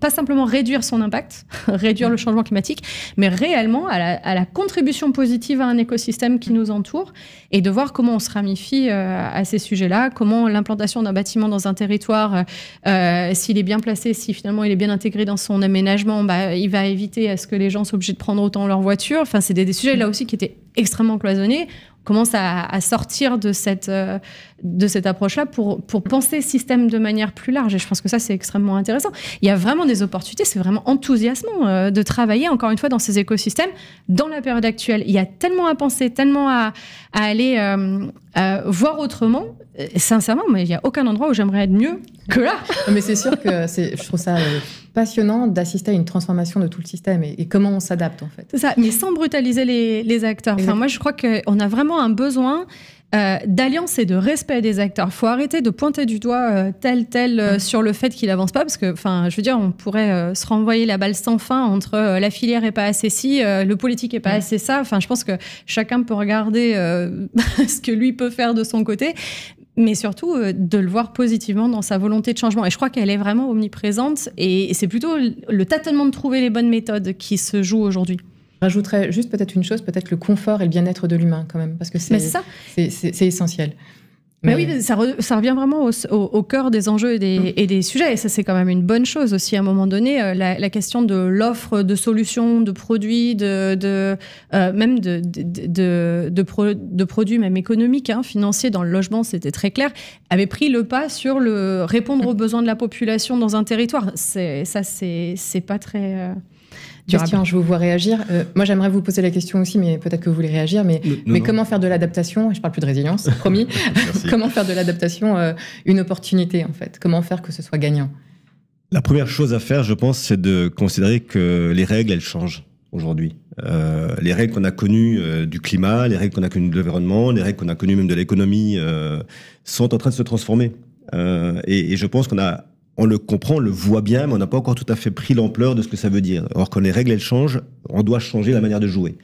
pas simplement réduire son impact, réduire le changement climatique, mais réellement à la, contribution positive à un écosystème qui nous entoure et de voir comment on se ramifie euh, à ces sujets-là, comment l'implantation d'un bâtiment dans un territoire, euh, euh, s'il est bien placé, si finalement il est bien intégré dans son aménagement, bah, il va éviter à ce que les gens soient obligés de prendre autant leur voiture. Enfin, c'est des sujets là aussi qui étaient extrêmement cloisonnés commence à, sortir de cette, euh, de cette approche-là pour, pour penser système de manière plus large. Et je pense que ça, c'est extrêmement intéressant. Il y a vraiment des opportunités, c'est vraiment enthousiasmant euh, de travailler, encore une fois, dans ces écosystèmes, dans la période actuelle. Il y a tellement à penser, tellement à, aller, euh, euh, voir autrement, euh, sincèrement, mais il n'y a aucun endroit où j'aimerais être mieux que là. mais c'est sûr que je trouve ça euh, passionnant d'assister à une transformation de tout le système et, comment on s'adapte en fait. ça, mais sans brutaliser les, acteurs. Enfin, moi, je crois qu'on a vraiment un besoin euh, d'alliance et de respect des acteurs. Faut arrêter de pointer du doigt euh, tel tel euh, sur le fait qu'il avance pas, parce que, enfin, je veux dire, on pourrait se renvoyer la balle sans fin entre la filière est pas assez ci, le politique est pas assez ça. Enfin, je pense que chacun peut regarder ce que lui peut faire de son côté, mais surtout de le voir positivement dans sa volonté de changement. Et je crois qu'elle est vraiment omniprésente et c'est plutôt le tâtonnement de trouver les bonnes méthodes qui se joue aujourd'hui. Rajouterais juste peut-être une chose, peut-être le confort et le bien-être de l'humain quand même, parce que c'est essentiel. Mais, oui, ça, ça, revient vraiment au, cœur des enjeux mm. et des, sujets. Et ça, c'est quand même une bonne chose aussi. À un moment donné, euh, la, question de l'offre de solutions, de produits, de, euh, même de, de, de, produits même économiques, hein, financiers dans le logement, c'était très clair, avait pris le pas sur le répondre aux mm. besoins de la population dans un territoire. Ça, c'est pas très. Euh, Christian, je vous vois réagir. Euh, moi, j'aimerais vous poser la question aussi, mais peut-être que vous voulez réagir. Mais, mais comment faire de l'adaptation Je parle plus de résilience, promis. comment faire de l'adaptation euh, une opportunité, en fait Comment faire que ce soit gagnant La première chose à faire, je pense, c'est de considérer que les règles, elles changent aujourd'hui. Euh, les règles qu'on a connues du climat, les règles qu'on a connues de l'environnement, les règles qu'on a connues même de l'économie sont en train de se transformer. et, je pense qu'on a on le comprend, on le voit bien, mais on n'a pas encore tout à fait pris l'ampleur de ce que ça veut dire. Or, quand les règles elles changent, on doit changer la manière de jouer.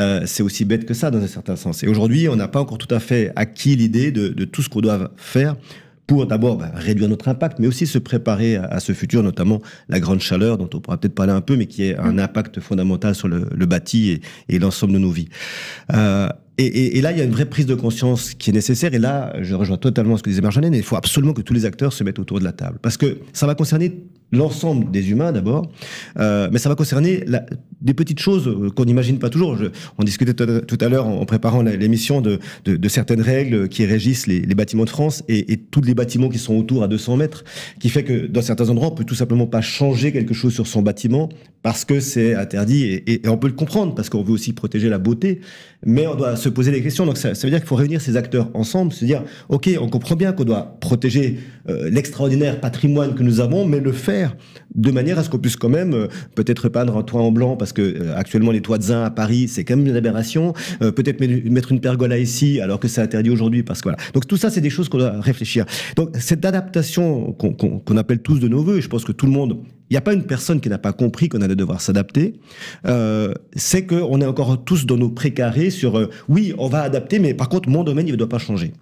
Euh, c'est aussi bête que ça dans un certain sens. Et aujourd'hui, on n'a pas encore tout à fait acquis l'idée de, tout ce qu'on doit faire pour d'abord bah, réduire notre impact, mais aussi se préparer à, ce futur, notamment la grande chaleur dont on pourra peut-être parler un peu, mais qui est un impact fondamental sur le, bâti et, l'ensemble de nos vies. Euh, et, là, il y a une vraie prise de conscience qui est nécessaire. Et là, je rejoins totalement ce que disait Marjolaine, il faut absolument que tous les acteurs se mettent autour de la table. Parce que ça va concerner l'ensemble des humains d'abord, euh, mais ça va concerner des petites choses euh, qu'on n'imagine pas toujours. on discutait tout à l'heure en préparant l'émission de, certaines règles qui régissent les, bâtiments de France et, et, tous les bâtiments qui sont autour à 200 mètres, qui fait que dans certains endroits, on peut tout simplement pas changer quelque chose sur son bâtiment parce que c'est interdit et, et, on peut le comprendre parce qu'on veut aussi protéger la beauté, mais on doit se poser des questions. Donc ça, ça veut dire qu'il faut réunir ces acteurs ensemble, se dire ok, on comprend bien qu'on doit protéger euh, l'extraordinaire patrimoine que nous avons, mais le faire de manière à ce qu'on puisse quand même euh, peut-être peindre un toit en blanc parce que euh, actuellement les toits de zinc à Paris c'est quand même une aberration, peut-être mettre une pergola ici alors que c'est interdit aujourd'hui parce que voilà. Donc tout ça c'est des choses qu'on doit réfléchir. Donc cette adaptation qu'on appelle tous de nos voeux, je pense que tout le monde il n'y a pas une personne qui n'a pas compris qu'on allait devoir s'adapter. Euh, c'est qu'on est encore tous dans nos précarés sur euh, oui, on va adapter, mais par contre, mon domaine, il ne doit pas changer.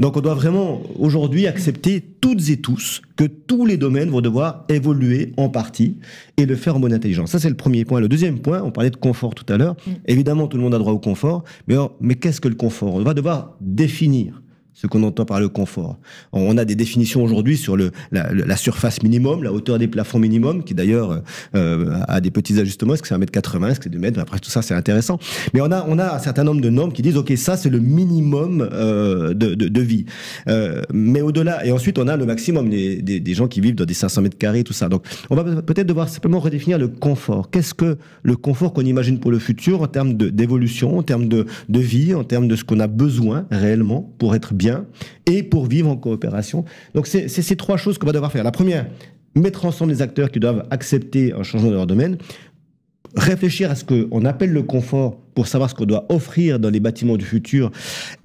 Donc, on doit vraiment aujourd'hui accepter toutes et tous que tous les domaines vont devoir évoluer en partie et le faire en bonne intelligence. Ça, c'est le premier point. Le deuxième point, on parlait de confort tout à l'heure. Mm. Évidemment, tout le monde a droit au confort, mais, oh, mais qu'est-ce que le confort On va devoir définir ce qu'on entend par le confort. On a des définitions aujourd'hui sur la, surface minimum, la hauteur des plafonds minimum, qui d'ailleurs euh, euh, a des petits ajustements, est-ce que c'est 1m80, est-ce que c'est 2m, après tout ça c'est intéressant. Mais on a, on a un certain nombre de normes qui disent, ok, ça c'est le minimum euh, de, vie. mais au-delà, et ensuite on a le maximum des, gens qui vivent dans des 500 mètres carrés, tout ça. Donc on va peut-être devoir simplement redéfinir le confort. Qu'est-ce que le confort qu'on imagine pour le futur en termes d'évolution, en termes de, de vie, en termes de ce qu'on a besoin réellement pour être bien et pour vivre en coopération. Donc c'est ces trois choses qu'on va devoir faire. La première, mettre ensemble les acteurs qui doivent accepter un changement de leur domaine, réfléchir à ce qu'on appelle le confort pour savoir ce qu'on doit offrir dans les bâtiments du futur.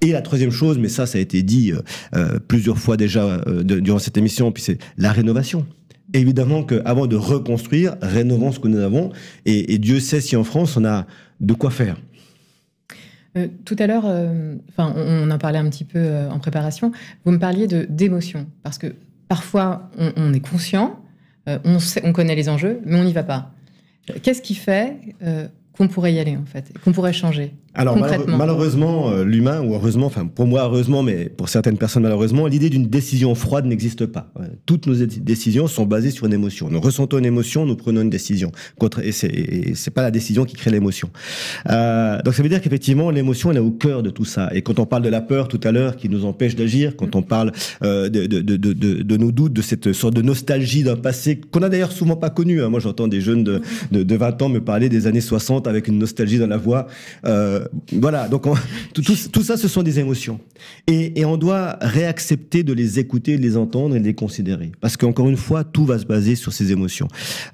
Et la troisième chose, mais ça, ça a été dit euh, euh, plusieurs fois déjà euh, durant cette émission, puis c'est la rénovation. Évidemment qu'avant de reconstruire, rénovons ce que nous avons. et Dieu sait si en France, on a de quoi faire. Euh, tout à l'heure, euh, enfin, on, en parlait un petit peu euh, en préparation. Vous me parliez de d'émotion parce que parfois on, est conscient, on, on, connaît les enjeux, mais on n'y va pas. Qu'est-ce qui fait qu'on pourrait y aller en fait, qu'on pourrait changer alors malheureusement, euh, l'humain, ou heureusement, enfin pour moi heureusement, mais pour certaines personnes malheureusement, l'idée d'une décision froide n'existe pas. Euh, toutes nos décisions sont basées sur une émotion. Nous ressentons une émotion, nous prenons une décision. Et c'est pas la décision qui crée l'émotion. Euh, donc ça veut dire qu'effectivement l'émotion elle est au cœur de tout ça. Et quand on parle de la peur tout à l'heure qui nous empêche d'agir, quand on parle de, de, de, de, nos doutes, de cette sorte de nostalgie d'un passé qu'on a d'ailleurs souvent pas connu. Hein. Moi j'entends des jeunes de, 20 ans me parler des années 60 avec une nostalgie dans la voix. Euh, voilà, donc tout, ça, ce sont des émotions. Et, on doit réaccepter de les écouter, de les entendre et de les considérer. Parce qu'encore une fois, tout va se baser sur ces émotions.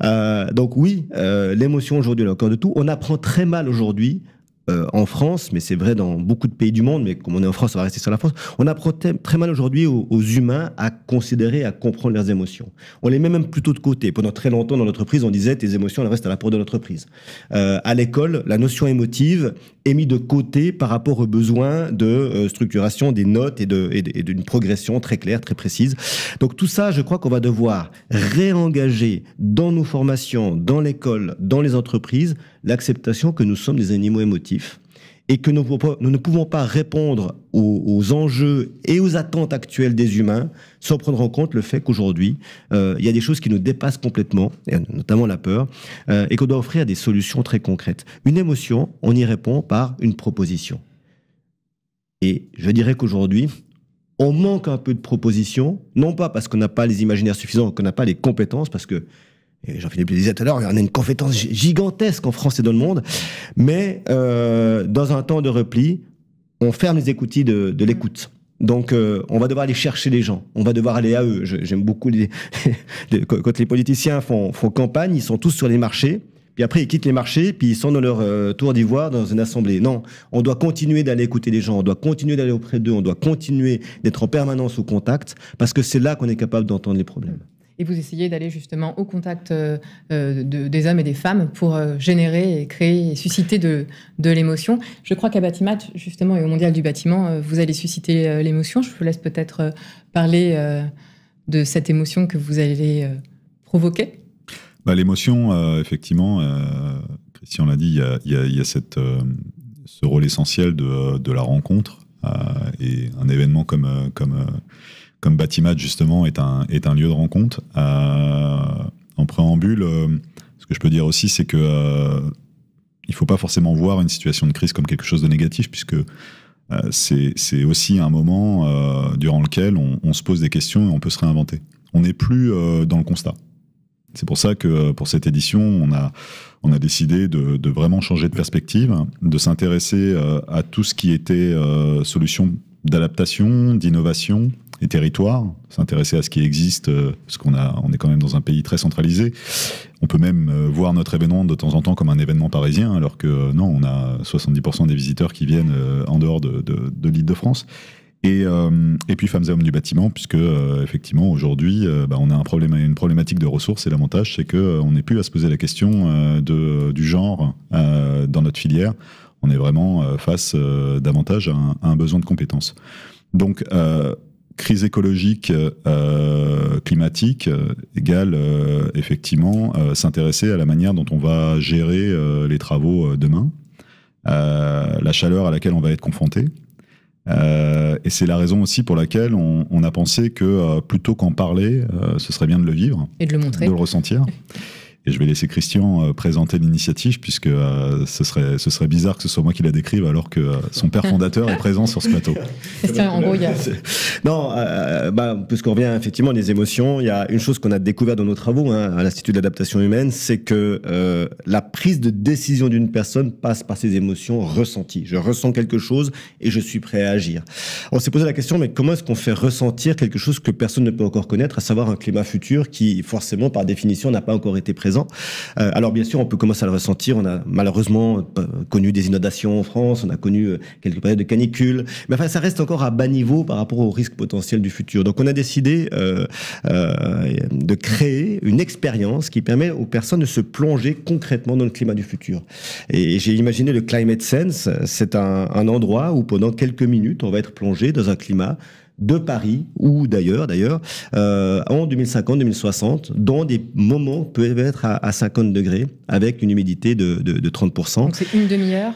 Euh, donc oui, euh, l'émotion aujourd'hui, encore de tout. On apprend très mal aujourd'hui euh, en France, mais c'est vrai dans beaucoup de pays du monde, mais comme on est en France, on va rester sur la France, on apprend très mal aujourd'hui aux, humains à considérer, à comprendre leurs émotions. On les met même plutôt de côté. Pendant très longtemps, dans l'entreprise, on disait tes émotions, elles restent à la porte de l'entreprise. Euh, à l'école, la notion émotive est mise de côté par rapport aux besoins de euh, structuration des notes et d'une progression très claire, très précise. Donc tout ça, je crois qu'on va devoir réengager dans nos formations, dans l'école, dans les entreprises, l'acceptation que nous sommes des animaux émotifs et que nous, ne pouvons pas répondre aux, enjeux et aux attentes actuelles des humains sans prendre en compte le fait qu'aujourd'hui, euh, il y a des choses qui nous dépassent complètement, notamment la peur, euh, et qu'on doit offrir des solutions très concrètes. Une émotion, on y répond par une proposition. Et je dirais qu'aujourd'hui, on manque un peu de propositions, non pas parce qu'on n'a pas les imaginaires suffisants, qu'on n'a pas les compétences, parce que et Jean-Philippe le disait tout à l'heure, on a une compétence gigantesque en France et dans le monde, mais euh, dans un temps de repli, on ferme les écoutilles de, l'écoute. Donc, euh, on va devoir aller chercher les gens. On va devoir aller à eux. J'aime beaucoup les, quand les politiciens font, font campagne, ils sont tous sur les marchés. Puis après, ils quittent les marchés, puis ils sont dans leur euh, tour d'ivoire, dans une assemblée. Non, on doit continuer d'aller écouter les gens, on doit continuer d'aller auprès d'eux, on doit continuer d'être en permanence au contact, parce que c'est là qu'on est capable d'entendre les problèmes et vous essayez d'aller justement au contact euh, euh, des hommes et des femmes pour euh, générer et créer et susciter de, l'émotion. Je crois qu'à Batimat, justement, et au Mondial du bâtiment, vous allez susciter l'émotion. Je vous laisse peut-être parler de cette émotion que vous allez provoquer. Bah, l'émotion, effectivement, Christian l'a dit, il y, a, cette, ce rôle essentiel de, de la rencontre. et un événement comme, comme comme Batimat justement est un, est un lieu de rencontre. Euh, en préambule, euh, ce que je peux dire aussi, c'est que euh, il faut pas forcément voir une situation de crise comme quelque chose de négatif, puisque c'est aussi un moment durant lequel on, se pose des questions et on peut se réinventer. On n'est plus dans le constat. C'est pour ça que pour cette édition, on a, on a décidé de, de vraiment changer de perspective, de s'intéresser à tout ce qui était solution d'adaptation, d'innovation, les territoires, s'intéresser à ce qui existe, euh, parce qu'on a, on est quand même dans un pays très centralisé. On peut même euh, voir notre événement de temps en temps comme un événement parisien, alors que euh, non, on a 70% des visiteurs qui viennent en dehors de, l'île de France. Et, puis femmes et hommes du bâtiment, puisque effectivement aujourd'hui, bah, on a un problème, une problématique de ressources. Et l'avantage, c'est que on n'est plus à se poser la question de, du genre dans notre filière. On est vraiment face davantage à un, à un, besoin de compétences. Donc crise écologique, euh, euh, climatique, euh, égale effectivement s'intéresser à la manière dont on va gérer les travaux demain, la chaleur à laquelle on va être confronté. et c'est la raison aussi pour laquelle on, on a pensé que plutôt qu'en parler, ce serait bien de le vivre. Et de le montrer. De le ressentir. Et je vais laisser Christian euh, présenter l'initiative, puisque euh, ce, serait, ce serait bizarre que ce soit moi qui la décrive, alors que euh, son père fondateur est présent sur ce plateau. Christian, en gros, il y a... Non, bah, puisqu'on revient effectivement les émotions, il y a une chose qu'on a découvert dans nos travaux hein, à l'Institut de humaine, c'est que la prise de décision d'une personne passe par ses émotions ressenties. Je ressens quelque chose et je suis prêt à agir. On s'est posé la question, mais comment est-ce qu'on fait ressentir quelque chose que personne ne peut encore connaître, à savoir un climat futur qui, forcément, par définition, n'a pas encore été présent euh, alors bien sûr, on peut commencer à le ressentir. On a malheureusement euh, connu des inondations en France, on a connu euh, quelques périodes de canicule, mais enfin ça reste encore à bas niveau par rapport au risque potentiel du futur. Donc on a décidé de créer une expérience qui permet aux personnes de se plonger concrètement dans le climat du futur. Et, j'ai imaginé le Climate Sense, c'est un endroit où pendant quelques minutes, on va être plongé dans un climat de Paris ou d'ailleurs d'ailleurs euh, en 2050-2060 dans des moments peuvent être à, 50 degrés avec une humidité de, de 30%. Donc c'est une demi-heure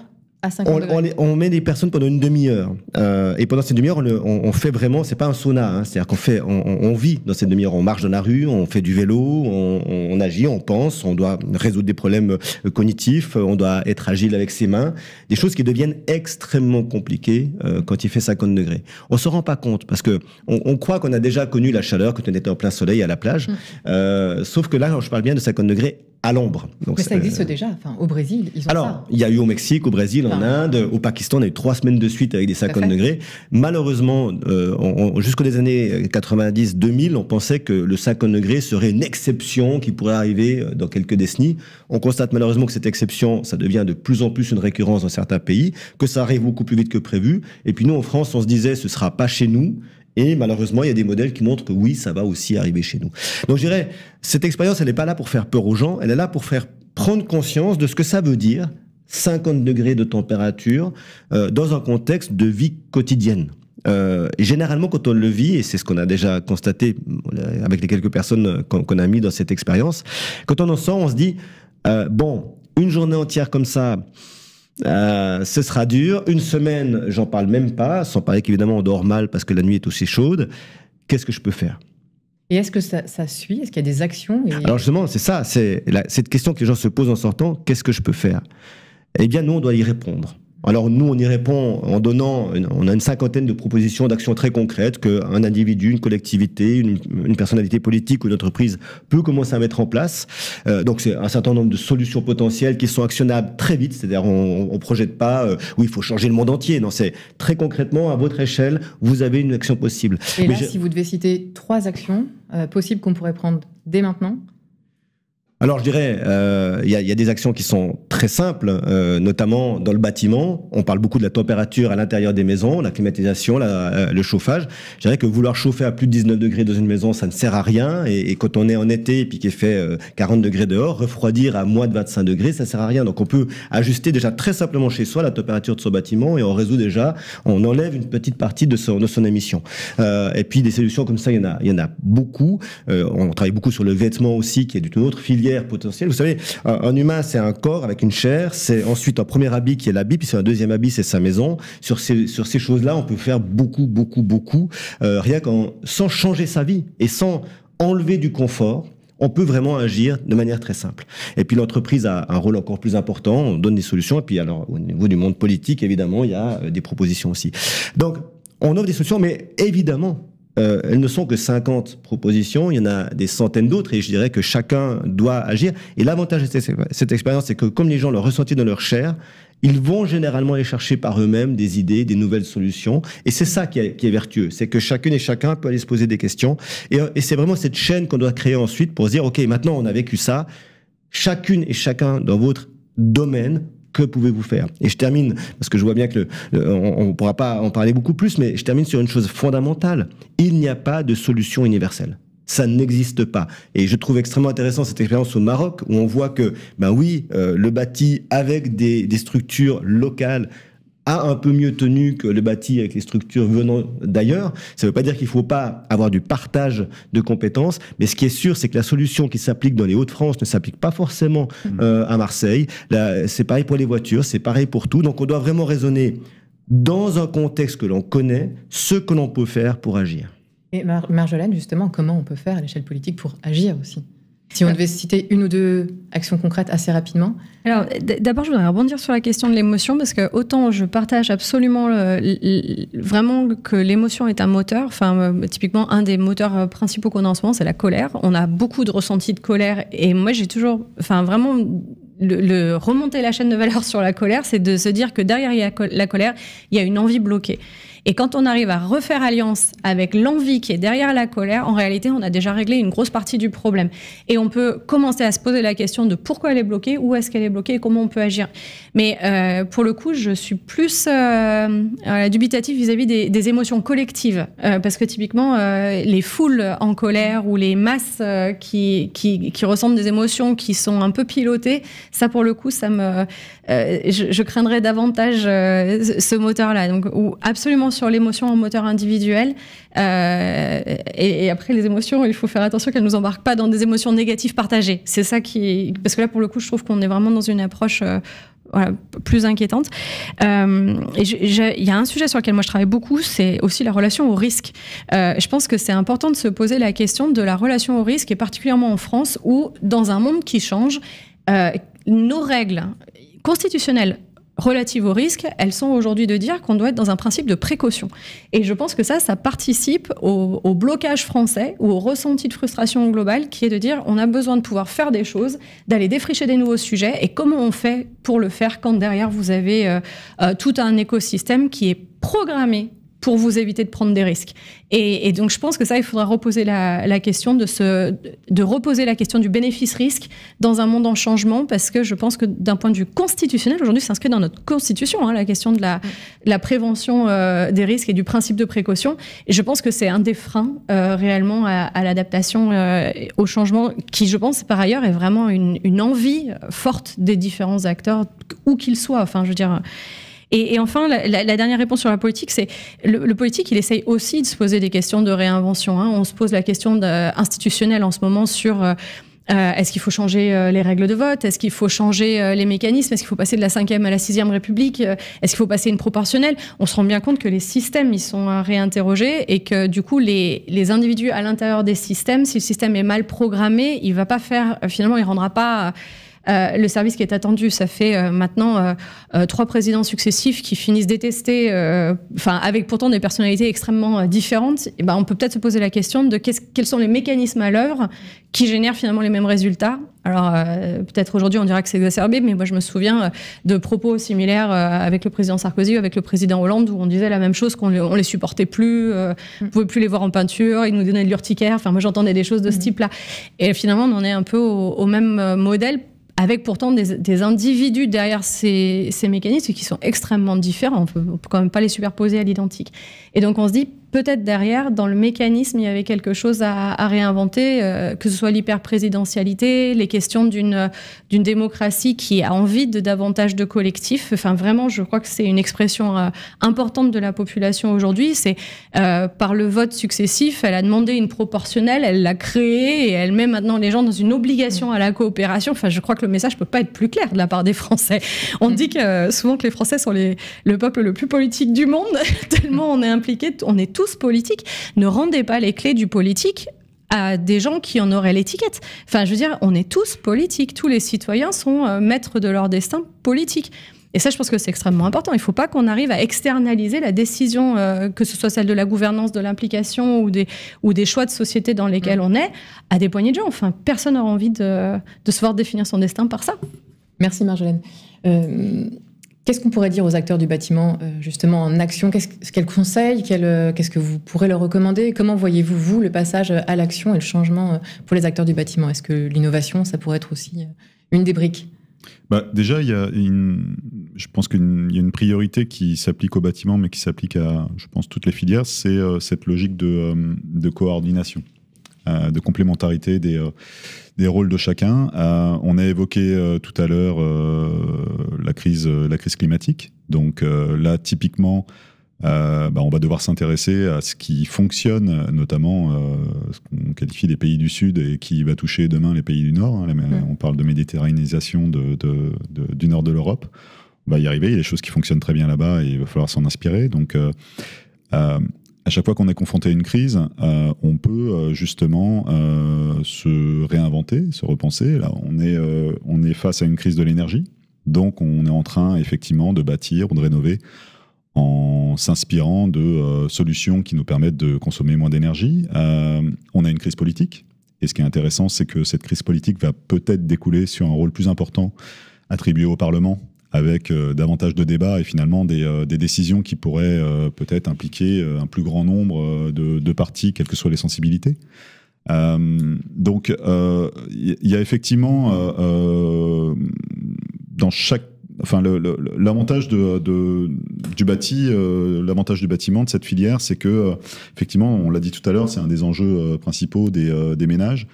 on, met des personnes pendant une demi-heure. Euh, et pendant cette demi-heure, on, fait vraiment, c'est pas un sauna, hein, c'est-à-dire qu'on fait, on, vit dans cette demi-heure. On marche dans la rue, on fait du vélo, on, agit, on pense, on doit résoudre des problèmes euh, cognitifs, euh, on doit être agile avec ses mains. Des choses qui deviennent extrêmement compliquées quand il fait 50 degrés. On se rend pas compte parce que on, croit qu'on a déjà connu la chaleur quand on était en plein soleil à la plage. Hum. sauf que là, je parle bien de 50 degrés à l'ombre. Donc, ça existe euh, déjà, au Brésil, ils ont Alors, il y a eu au Mexique, au Brésil, en Inde, au Pakistan, on a eu trois semaines de suite avec des 50 degrés. Malheureusement, euh, jusqu'aux années 90-2000, on pensait que le 50 degrés serait une exception qui pourrait arriver euh, dans quelques décennies. On constate malheureusement que cette exception, ça devient de plus en plus une récurrence dans certains pays, que ça arrive beaucoup plus vite que prévu. Et puis nous, en France, on se disait, ce sera pas chez nous, et malheureusement, il y a des modèles qui montrent que oui, ça va aussi arriver chez nous. Donc je dirais, cette expérience, elle n'est pas là pour faire peur aux gens, elle est là pour faire prendre conscience de ce que ça veut dire 50 degrés de température euh, dans un contexte de vie quotidienne. Euh, généralement, quand on le vit, et c'est ce qu'on a déjà constaté euh, avec les quelques personnes euh, qu'on a mis dans cette expérience, quand on en sort, on se dit, euh, bon, une journée entière comme ça, euh, ce sera dur. Une semaine, j'en parle même pas, sans parler qu'évidemment on dort mal parce que la nuit est aussi chaude. Qu'est-ce que je peux faire Et est-ce que ça, suit Est-ce qu'il y a des actions Alors justement, c'est ça, c'est cette question que les gens se posent en sortant, qu'est-ce que je peux faire Eh bien, nous, on doit y répondre. Alors nous, on y répond en donnant, on a une cinquantaine de propositions d'actions très concrètes qu'un individu, une collectivité, une, personnalité politique ou une entreprise peut commencer à mettre en place. Euh, donc c'est un certain nombre de solutions potentielles qui sont actionnables très vite, c'est-à-dire on ne projette pas euh, où il faut changer le monde entier. Non, c'est très concrètement, à votre échelle, vous avez une action possible. Et là, si vous devez citer trois actions euh, possibles qu'on pourrait prendre dès maintenant, alors je dirais, euh, il y, a des actions qui sont très simples, euh, notamment dans le bâtiment. On parle beaucoup de la température à l'intérieur des maisons, la climatisation, euh, le chauffage. Je dirais que vouloir chauffer à plus de 19 degrés dans une maison, ça ne sert à rien. Et, quand on est en été et puis qu'il fait 40 degrés dehors, refroidir à moins de 25 degrés, ça ne sert à rien. Donc on peut ajuster déjà très simplement chez soi la température de son bâtiment et on résout déjà, on enlève une petite partie de son, émission. et puis des solutions comme ça, il y en a, il y en a beaucoup. on travaille beaucoup sur le vêtement aussi, qui est d'une autre filière potentiel. potentielle. Vous savez, un, humain, c'est un corps avec une chair, c'est ensuite un premier habit qui est l'habit, puis c'est un deuxième habit, c'est sa maison. Sur ces, sur ces choses-là, on peut faire beaucoup, beaucoup, beaucoup, euh, rien qu'en, sans changer sa vie et sans enlever du confort on peut vraiment agir de manière très simple. Et puis l'entreprise a un rôle encore plus important, on donne des solutions, et puis alors au niveau du monde politique, évidemment, il y a euh, des propositions aussi. Donc, on offre des solutions, mais évidemment, euh, elles ne sont que 50 propositions, il y en a des centaines d'autres, et je dirais que chacun doit agir. Et l'avantage de cette, expérience, c'est que comme les gens l'ont ressenti dans leur chair, ils vont généralement aller chercher par eux-mêmes des idées, des nouvelles solutions. Et c'est ça qui est, vertueux, c'est que chacune et chacun peut aller se poser des questions. Et, euh, et c'est vraiment cette chaîne qu'on doit créer ensuite pour dire, OK, maintenant on a vécu ça, chacune et chacun dans votre domaine que pouvez-vous faire Et je termine, parce que je vois bien que on ne pourra pas en parler beaucoup plus, mais je termine sur une chose fondamentale. Il n'y a pas de solution universelle. Ça n'existe pas. Et je trouve extrêmement intéressant cette expérience au Maroc où on voit que, ben oui, euh, le bâti avec des structures locales a un peu mieux tenu que le bâti avec les structures venant d'ailleurs. Ça ne veut pas dire qu'il ne faut pas avoir du partage de compétences, mais ce qui est sûr, c'est que la solution qui s'applique dans les Hauts-de-France ne s'applique pas forcément hmm. euh, à Marseille. C'est pareil pour les voitures, c'est pareil pour tout. Donc on doit vraiment raisonner dans un contexte que l'on connaît, ce que l'on peut faire pour agir. Et Marjolaine, justement, comment on peut faire à l'échelle politique pour agir aussi si on devait citer une ou deux actions concrètes assez rapidement. Alors, d'abord, je voudrais rebondir sur la question de l'émotion parce que autant je partage absolument vraiment que l'émotion est un moteur. Enfin, euh, typiquement, un des moteurs euh, principaux qu'on a en ce moment, c'est la colère. On a beaucoup de ressentis de colère et moi, j'ai toujours, enfin, vraiment le, remonter la chaîne de valeur sur la colère, c'est de se dire que derrière la colère, il y a une envie bloquée. Et quand on arrive à refaire alliance avec l'envie qui est derrière la colère, en réalité, on a déjà réglé une grosse partie du problème. Et on peut commencer à se poser la question de pourquoi elle est bloquée, où est-ce qu'elle est bloquée et comment on peut agir. Mais euh, pour le coup, je suis plus euh, euh dubitative vis-à-vis des, émotions collectives. Euh, parce que typiquement, les foules en colère ou les masses qui, qui, qui, des émotions qui sont un peu pilotées, ça pour le coup, ça me, je, je, craindrais davantage ce moteur-là. Donc, absolument sur l'émotion en moteur individuel. Euh, et, après, les émotions, il faut faire attention qu'elles ne nous embarquent pas dans des émotions négatives partagées. C'est ça qui. Parce que là, pour le coup, je trouve qu'on est vraiment dans une approche. Euh, plus inquiétante. Euh, il y a un sujet sur lequel moi je travaille beaucoup, c'est aussi la relation au risque. je pense que c'est important de se poser la question de la relation au risque, et particulièrement en France, où dans un monde qui change, nos règles constitutionnelles relatives aux risques, elles sont aujourd'hui de dire qu'on doit être dans un principe de précaution. Et je pense que ça, ça participe au, blocage français ou au ressenti de frustration globale qui est de dire on a besoin de pouvoir faire des choses, d'aller défricher des nouveaux sujets et comment on fait pour le faire quand derrière vous avez euh, euh, tout un écosystème qui est programmé pour vous éviter de prendre des risques. Et, donc, je pense que ça, il faudra reposer la, question de ce, de reposer la question du bénéfice-risque dans un monde en changement, parce que je pense que d'un point de vue constitutionnel, aujourd'hui, c'est inscrit dans notre constitution, hein, la question de la, la prévention euh, des risques et du principe de précaution. Et je pense que c'est un des freins euh, réellement à, l'adaptation euh, au changement, qui, je pense, par ailleurs, est vraiment une, une envie forte des différents acteurs, où qu'ils soient. Enfin, je veux dire, et, et enfin, la, la, dernière réponse sur la politique, c'est le, le, politique, il essaye aussi de se poser des questions de réinvention. Hein. On se pose la question de, euh, institutionnelle en ce moment sur... Euh, euh, est-ce qu'il faut changer les règles de vote Est-ce qu'il faut changer les mécanismes Est-ce qu'il faut passer de la 5e à la 6e République Est-ce qu'il faut passer une proportionnelle On se rend bien compte que les systèmes, ils sont à réinterroger et que du coup, les, les individus à l'intérieur des systèmes, si le système est mal programmé, il va pas faire, finalement, il rendra pas euh, le service qui est attendu. Ça fait euh, maintenant euh, trois présidents successifs qui finissent détestés, enfin avec pourtant des personnalités extrêmement différentes. Et ben, on peut peut-être se poser la question de quels sont les mécanismes à l'œuvre qui génèrent finalement les mêmes résultats. Alors peut-être aujourd'hui on dira que c'est exacerbé, mais moi je me souviens de propos similaires avec le président Sarkozy avec le président Hollande où on disait la même chose qu'on ne les supportait plus, mm. on ne pouvait plus les voir en peinture, ils nous donnaient de l'urticaire. Enfin moi j'entendais des choses de ce mm. type-là. Et finalement on en est un peu au, au même modèle avec pourtant des, individus derrière ces, mécanismes qui sont extrêmement différents. On peut, peut quand même pas les superposer à l'identique. Et donc on se dit peut-être derrière, dans le mécanisme, il y avait quelque chose à, réinventer, euh, que ce soit l'hyper-présidentialité, les questions d'une euh, d'une démocratie qui a envie de davantage de collectifs. Enfin, vraiment, je crois que c'est une expression euh, importante de la population aujourd'hui. C'est par le vote successif, elle a demandé une proportionnelle, elle l'a créée et elle met maintenant les gens dans une obligation à la coopération. Enfin, je crois que le message peut pas être plus clair de la part des Français. On dit que souvent que les Français sont les, le peuple le plus politique du monde, tellement on est impliqué, on est tous politiques, ne rendez pas les clés du politique à des gens qui en auraient l'étiquette. Enfin, je veux dire, on est tous politiques, tous les citoyens sont euh, maîtres de leur destin politique. Et ça, je pense que c'est extrêmement important. Il ne faut pas qu'on arrive à externaliser la décision, euh, que ce soit celle de la gouvernance, de l'implication ou des, choix de société dans lesquels mm. on est, à des poignées de gens. Enfin, personne n'aura envie de, se voir définir son destin par ça. Merci Marjolaine. Euh, Qu'est-ce qu'on pourrait dire aux acteurs du bâtiment, euh, justement, en action qu Quels conseils euh, Qu'est-ce que vous pourrez leur recommander Comment voyez-vous, vous, le passage à l'action et le changement euh, pour les acteurs du bâtiment Est-ce que l'innovation, ça pourrait être aussi une des briques bah, Déjà, il y a une... je pense qu'il y a une priorité qui s'applique au bâtiment, mais qui s'applique à, je pense, toutes les filières, c'est cette logique de, de coordination, de complémentarité des des rôles de chacun. Euh, on a évoqué euh, tout à l'heure euh, la, crise, la crise climatique. Donc là, typiquement, bah, on va devoir s'intéresser à ce qui fonctionne, notamment ce qu'on qualifie des pays du Sud et qui va toucher demain les pays du Nord. Hein. On parle de méditerranéisation de, du Nord de l'Europe. On va y arriver, il y a des choses qui fonctionnent très bien là-bas et il va falloir s'en inspirer. Donc, à chaque fois qu'on est confronté à une crise, euh, on peut euh, justement euh, se réinventer, se repenser. Là, on est, on est face à une crise de l'énergie, donc on est en train effectivement de bâtir ou de rénover en s'inspirant de solutions qui nous permettent de consommer moins d'énergie. on a une crise politique, et ce qui est intéressant, c'est que cette crise politique va peut-être découler sur un rôle plus important attribué au Parlement avec euh, davantage de débats et finalement des, euh, décisions qui pourraient euh, peut-être impliquer un plus grand nombre de, parties, quelles que soient les sensibilités. donc, il y a effectivement dans chaque, enfin, l'avantage du bâti, l'avantage du bâtiment de cette filière, c'est que effectivement, on l'a dit tout à l'heure, c'est un des enjeux principaux des ménages.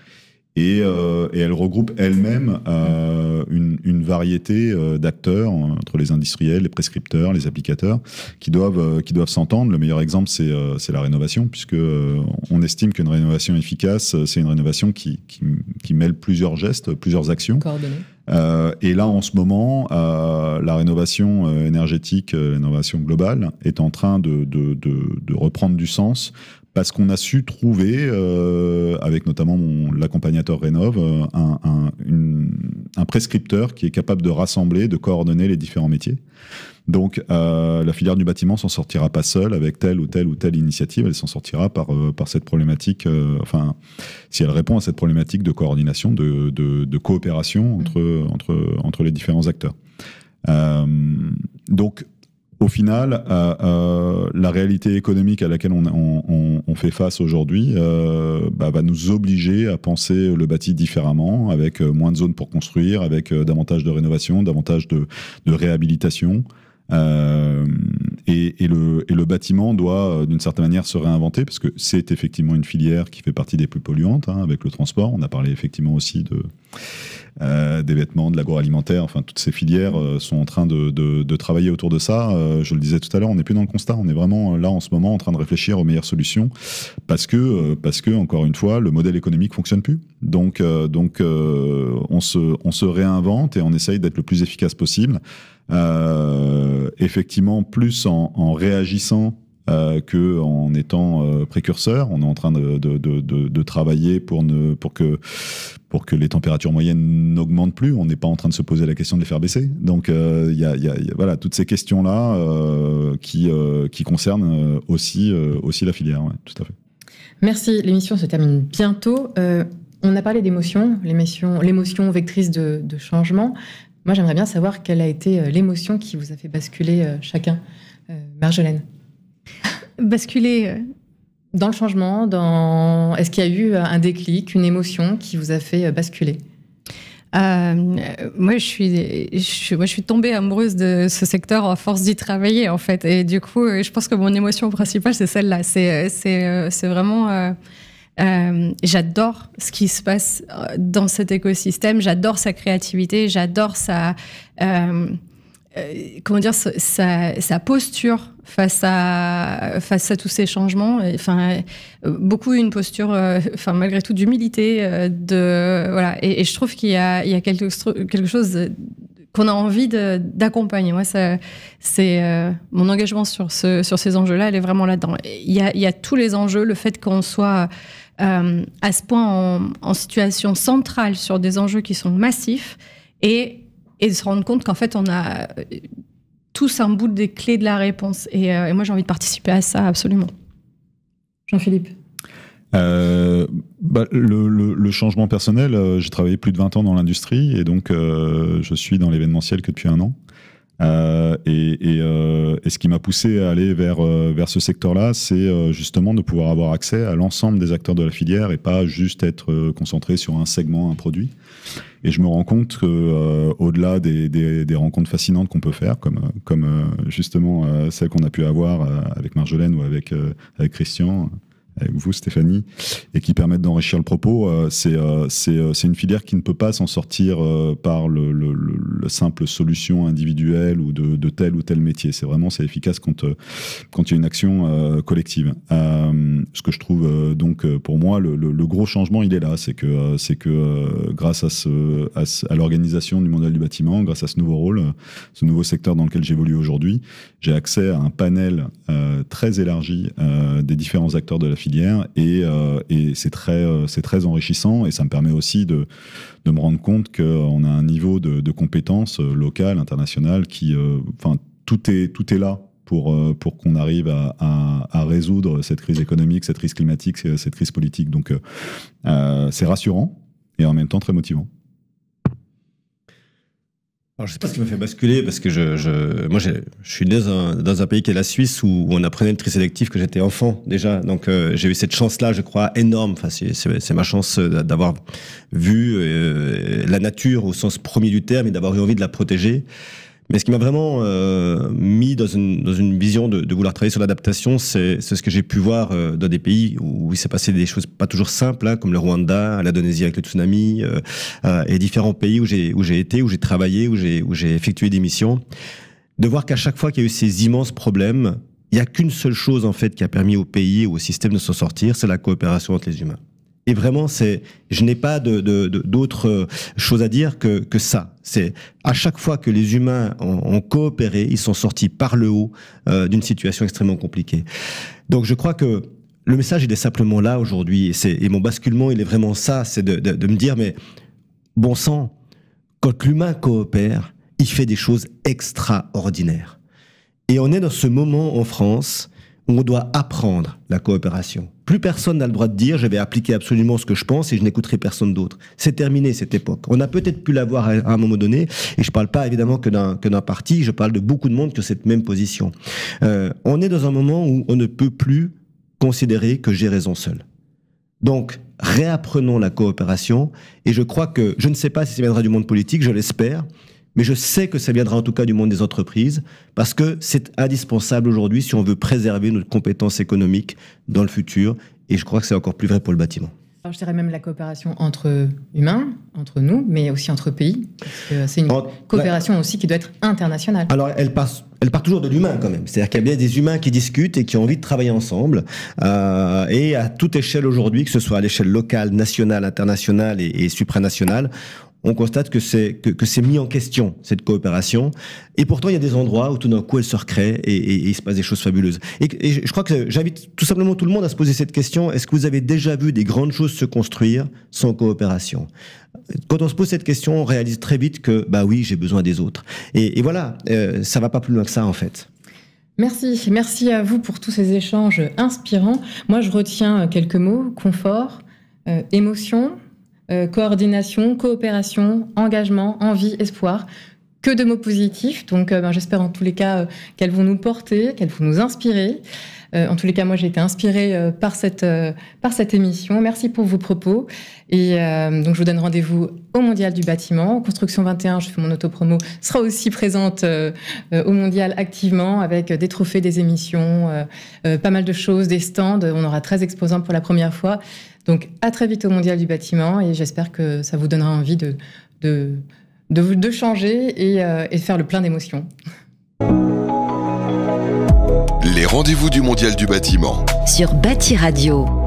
Et, euh, et, elle regroupe elle-même euh, une, une, variété euh, d'acteurs hein, entre les industriels, les prescripteurs, les applicateurs, qui doivent euh, qui doivent s'entendre. Le meilleur exemple, c'est euh, c'est la rénovation, puisque on estime qu'une rénovation efficace, c'est une rénovation qui, qui, qui mêle plusieurs gestes, plusieurs actions. Euh, et là, en ce moment, euh, la rénovation énergétique, la globale, est en train de, de, de, de reprendre du sens parce qu'on a su trouver, euh, avec notamment l'accompagnateur Rénov, euh, un, un, une, un, prescripteur qui est capable de rassembler, de coordonner les différents métiers. Donc euh, la filière du bâtiment s'en sortira pas seule avec telle ou telle ou telle initiative, elle s'en sortira par, euh, par cette problématique, euh, enfin, si elle répond à cette problématique de coordination, de, de, de coopération entre, mmh. entre, entre les différents acteurs. donc au final, euh, euh, la réalité économique à laquelle on, fait face aujourd'hui euh, bah, va nous obliger à penser le bâti différemment, avec moins de zones pour construire, avec davantage de rénovation, davantage de, réhabilitation. et, le, le, bâtiment doit, d'une certaine manière, se réinventer, parce que c'est effectivement une filière qui fait partie des plus polluantes, hein, avec le transport. On a parlé effectivement aussi de, euh, des vêtements, de l'agroalimentaire, enfin toutes ces filières euh, sont en train de, travailler autour de ça. Euh, je le disais tout à l'heure, on n'est plus dans le constat, on est vraiment là en ce moment en train de réfléchir aux meilleures solutions parce que, parce que encore une fois, le modèle économique fonctionne plus. Donc, donc on, se, on se réinvente et on essaye d'être le plus efficace possible. effectivement, plus en, en réagissant euh, que en étant euh, précurseur, on est en train de, travailler pour, ne, pour, que, pour que les températures moyennes n'augmentent plus. On n'est pas en train de se poser la question de les faire baisser. Donc, euh, il y, a, voilà toutes ces questions-là qui, qui concernent aussi, aussi la filière. tout à fait. Merci. L'émission se termine bientôt. on a parlé d'émotion, l'émotion vectrice de, de changement. Moi, j'aimerais bien savoir quelle a été l'émotion qui vous a fait basculer chacun. Marjolaine Basculer euh, dans le changement, dans... est-ce qu'il y a eu euh, un déclic, une émotion qui vous a fait euh, basculer moi, je suis, je je suis tombée amoureuse de ce secteur à force d'y travailler, en fait. Et du coup, je pense que mon émotion principale, c'est celle-là. C'est, c'est, vraiment. j'adore ce qui se passe dans cet écosystème. J'adore sa créativité. J'adore sa. Euh, comment dire, sa, posture face à, face à tous ces changements. Enfin, euh, beaucoup une posture, euh, enfin, malgré tout, d'humilité. de, voilà. Et, je trouve qu'il y a, il y a quelque, chose qu'on a envie d'accompagner. Moi, c'est mon engagement sur, ce, sur ces enjeux-là, elle est vraiment là-dedans. Il y a, il y a tous les enjeux, le fait qu'on soit à ce point en, en situation centrale sur des enjeux qui sont massifs et et de se rendre compte qu'en fait, on a euh, tous un bout des clés de la réponse. Euh, et, moi, j'ai envie de participer à ça, absolument. Jean-Philippe euh, bah, le, changement personnel, j'ai travaillé plus de 20 ans dans l'industrie et donc je suis dans l'événementiel que depuis un an. Et, ce qui m'a poussé à aller vers, vers ce secteur-là, c'est justement de pouvoir avoir accès à l'ensemble des acteurs de la filière et pas juste être concentré sur un segment, un produit. Et je me rends compte que euh, au-delà des, rencontres fascinantes qu'on peut faire, comme, euh, justement euh, celles celle qu'on a pu avoir avec Marjolaine ou avec Christian, avec vous Stéphanie, et qui permettent d'enrichir le propos. Euh, c'est euh, euh, c'est une filière qui ne peut pas s'en sortir par le, simple solution individuelle ou de, tel ou tel métier. C'est vraiment c'est efficace quand quand il y a une action collective. ce que je trouve donc pour moi le, gros changement il est là, c'est que c'est que grâce à ce à, l'organisation du mondial du bâtiment, grâce à ce nouveau rôle, ce nouveau secteur dans lequel j'évolue aujourd'hui, j'ai accès à un panel très élargi des différents acteurs de la filière euh, et, c'est très, euh, très enrichissant et ça me permet aussi de, de me rendre compte qu'on euh, a un niveau de, compétences locales, internationales qui, enfin, tout est, tout est là pour, pour qu'on arrive à, résoudre cette crise économique, cette crise climatique, cette crise politique. Donc, c'est rassurant et en même temps très motivant. Alors, je sais pas ce qui m'a fait basculer parce que je, je moi, je suis dans un, dans un, pays qui est la Suisse où, on apprenait le tri sélectif que j'étais enfant déjà. Donc, euh, j'ai eu cette chance-là, je crois, énorme. Enfin, c'est ma chance euh, d'avoir vu euh, la nature au sens premier du terme et d'avoir eu envie de la protéger. Mais ce qui m'a vraiment euh, mis dans une, vision de, vouloir travailler sur l'adaptation, c'est ce que j'ai pu voir euh, dans des pays où il s'est passé des choses pas toujours simples, hein, comme le Rwanda, l'Indonésie avec le tsunami, euh, et différents pays où j'ai été, où j'ai travaillé, où j'ai où j'ai effectué des missions, de voir qu'à chaque fois qu'il y a eu ces immenses problèmes, il n'y a qu'une seule chose en fait qui a permis au pays ou au système de s'en sortir, c'est la coopération entre les humains. Et vraiment, c'est, je n'ai pas d'autre d'autres euh, choses à dire que, ça. C'est à chaque fois que les humains ont, coopéré, ils sont sortis par le haut euh, d'une situation extrêmement compliquée. Donc, je crois que le message, il est simplement là aujourd'hui. Et, c'est, mon basculement, il est vraiment ça. C'est de, de me dire, mais bon sang, quand l'humain coopère, il fait des choses extraordinaires. Et on est dans ce moment en France on doit apprendre la coopération. Plus personne n'a le droit de dire je vais appliquer absolument ce que je pense et je n'écouterai personne d'autre. C'est terminé cette époque. On a peut-être pu l'avoir à un moment donné, et je ne parle pas évidemment que d'un parti, je parle de beaucoup de monde qui ont cette même position. Euh, on est dans un moment où on ne peut plus considérer que j'ai raison seul. Donc, réapprenons la coopération, et je crois que, je ne sais pas si ça viendra du monde politique, je l'espère, mais je sais que ça viendra en tout cas du monde des entreprises, parce que c'est indispensable aujourd'hui si on veut préserver notre compétence économique dans le futur, et je crois que c'est encore plus vrai pour le bâtiment. Alors, je dirais même la coopération entre humains, entre nous, mais aussi entre pays. C'est une coopération aussi qui doit être internationale. Alors, elle passe elle part toujours de l'humain quand même. C'est-à-dire qu'il y a bien des humains qui discutent et qui ont envie de travailler ensemble. Euh, et à toute échelle aujourd'hui, que ce soit à l'échelle locale, nationale, internationale et, supranationale, on constate que c'est que, c'est mis en question cette coopération. Et pourtant, il y a des endroits où tout d'un coup, elle se recrée et, il se passe des choses fabuleuses. Et, je crois que j'invite tout simplement tout le monde à se poser cette question est-ce que vous avez déjà vu des grandes choses se construire sans coopération Quand on se pose cette question, on réalise très vite que bah oui, j'ai besoin des autres. Et, voilà, euh, ça va pas plus loin que ça en fait. Merci, merci à vous pour tous ces échanges inspirants. Moi, je retiens quelques mots confort, euh, émotion, euh, coordination, coopération, engagement, envie, espoir. Que de mots positifs. Donc, euh, ben, j'espère en tous les cas euh, qu'elles vont nous porter, qu'elles vont nous inspirer. en tous les cas, moi, j'ai été inspirée par cette par cette émission. Merci pour vos propos. Et donc, je vous donne rendez-vous au Mondial du bâtiment. Construction 21, je fais mon autopromo, sera aussi présente au Mondial activement avec des trophées, des émissions, pas mal de choses, des stands. On aura 13 exposants pour la première fois. Donc à très vite au Mondial du bâtiment et j'espère que ça vous donnera envie de, de, de, changer et, euh, et faire le plein d'émotions. Les rendez-vous du Mondial du bâtiment. Sur Bâti Radio.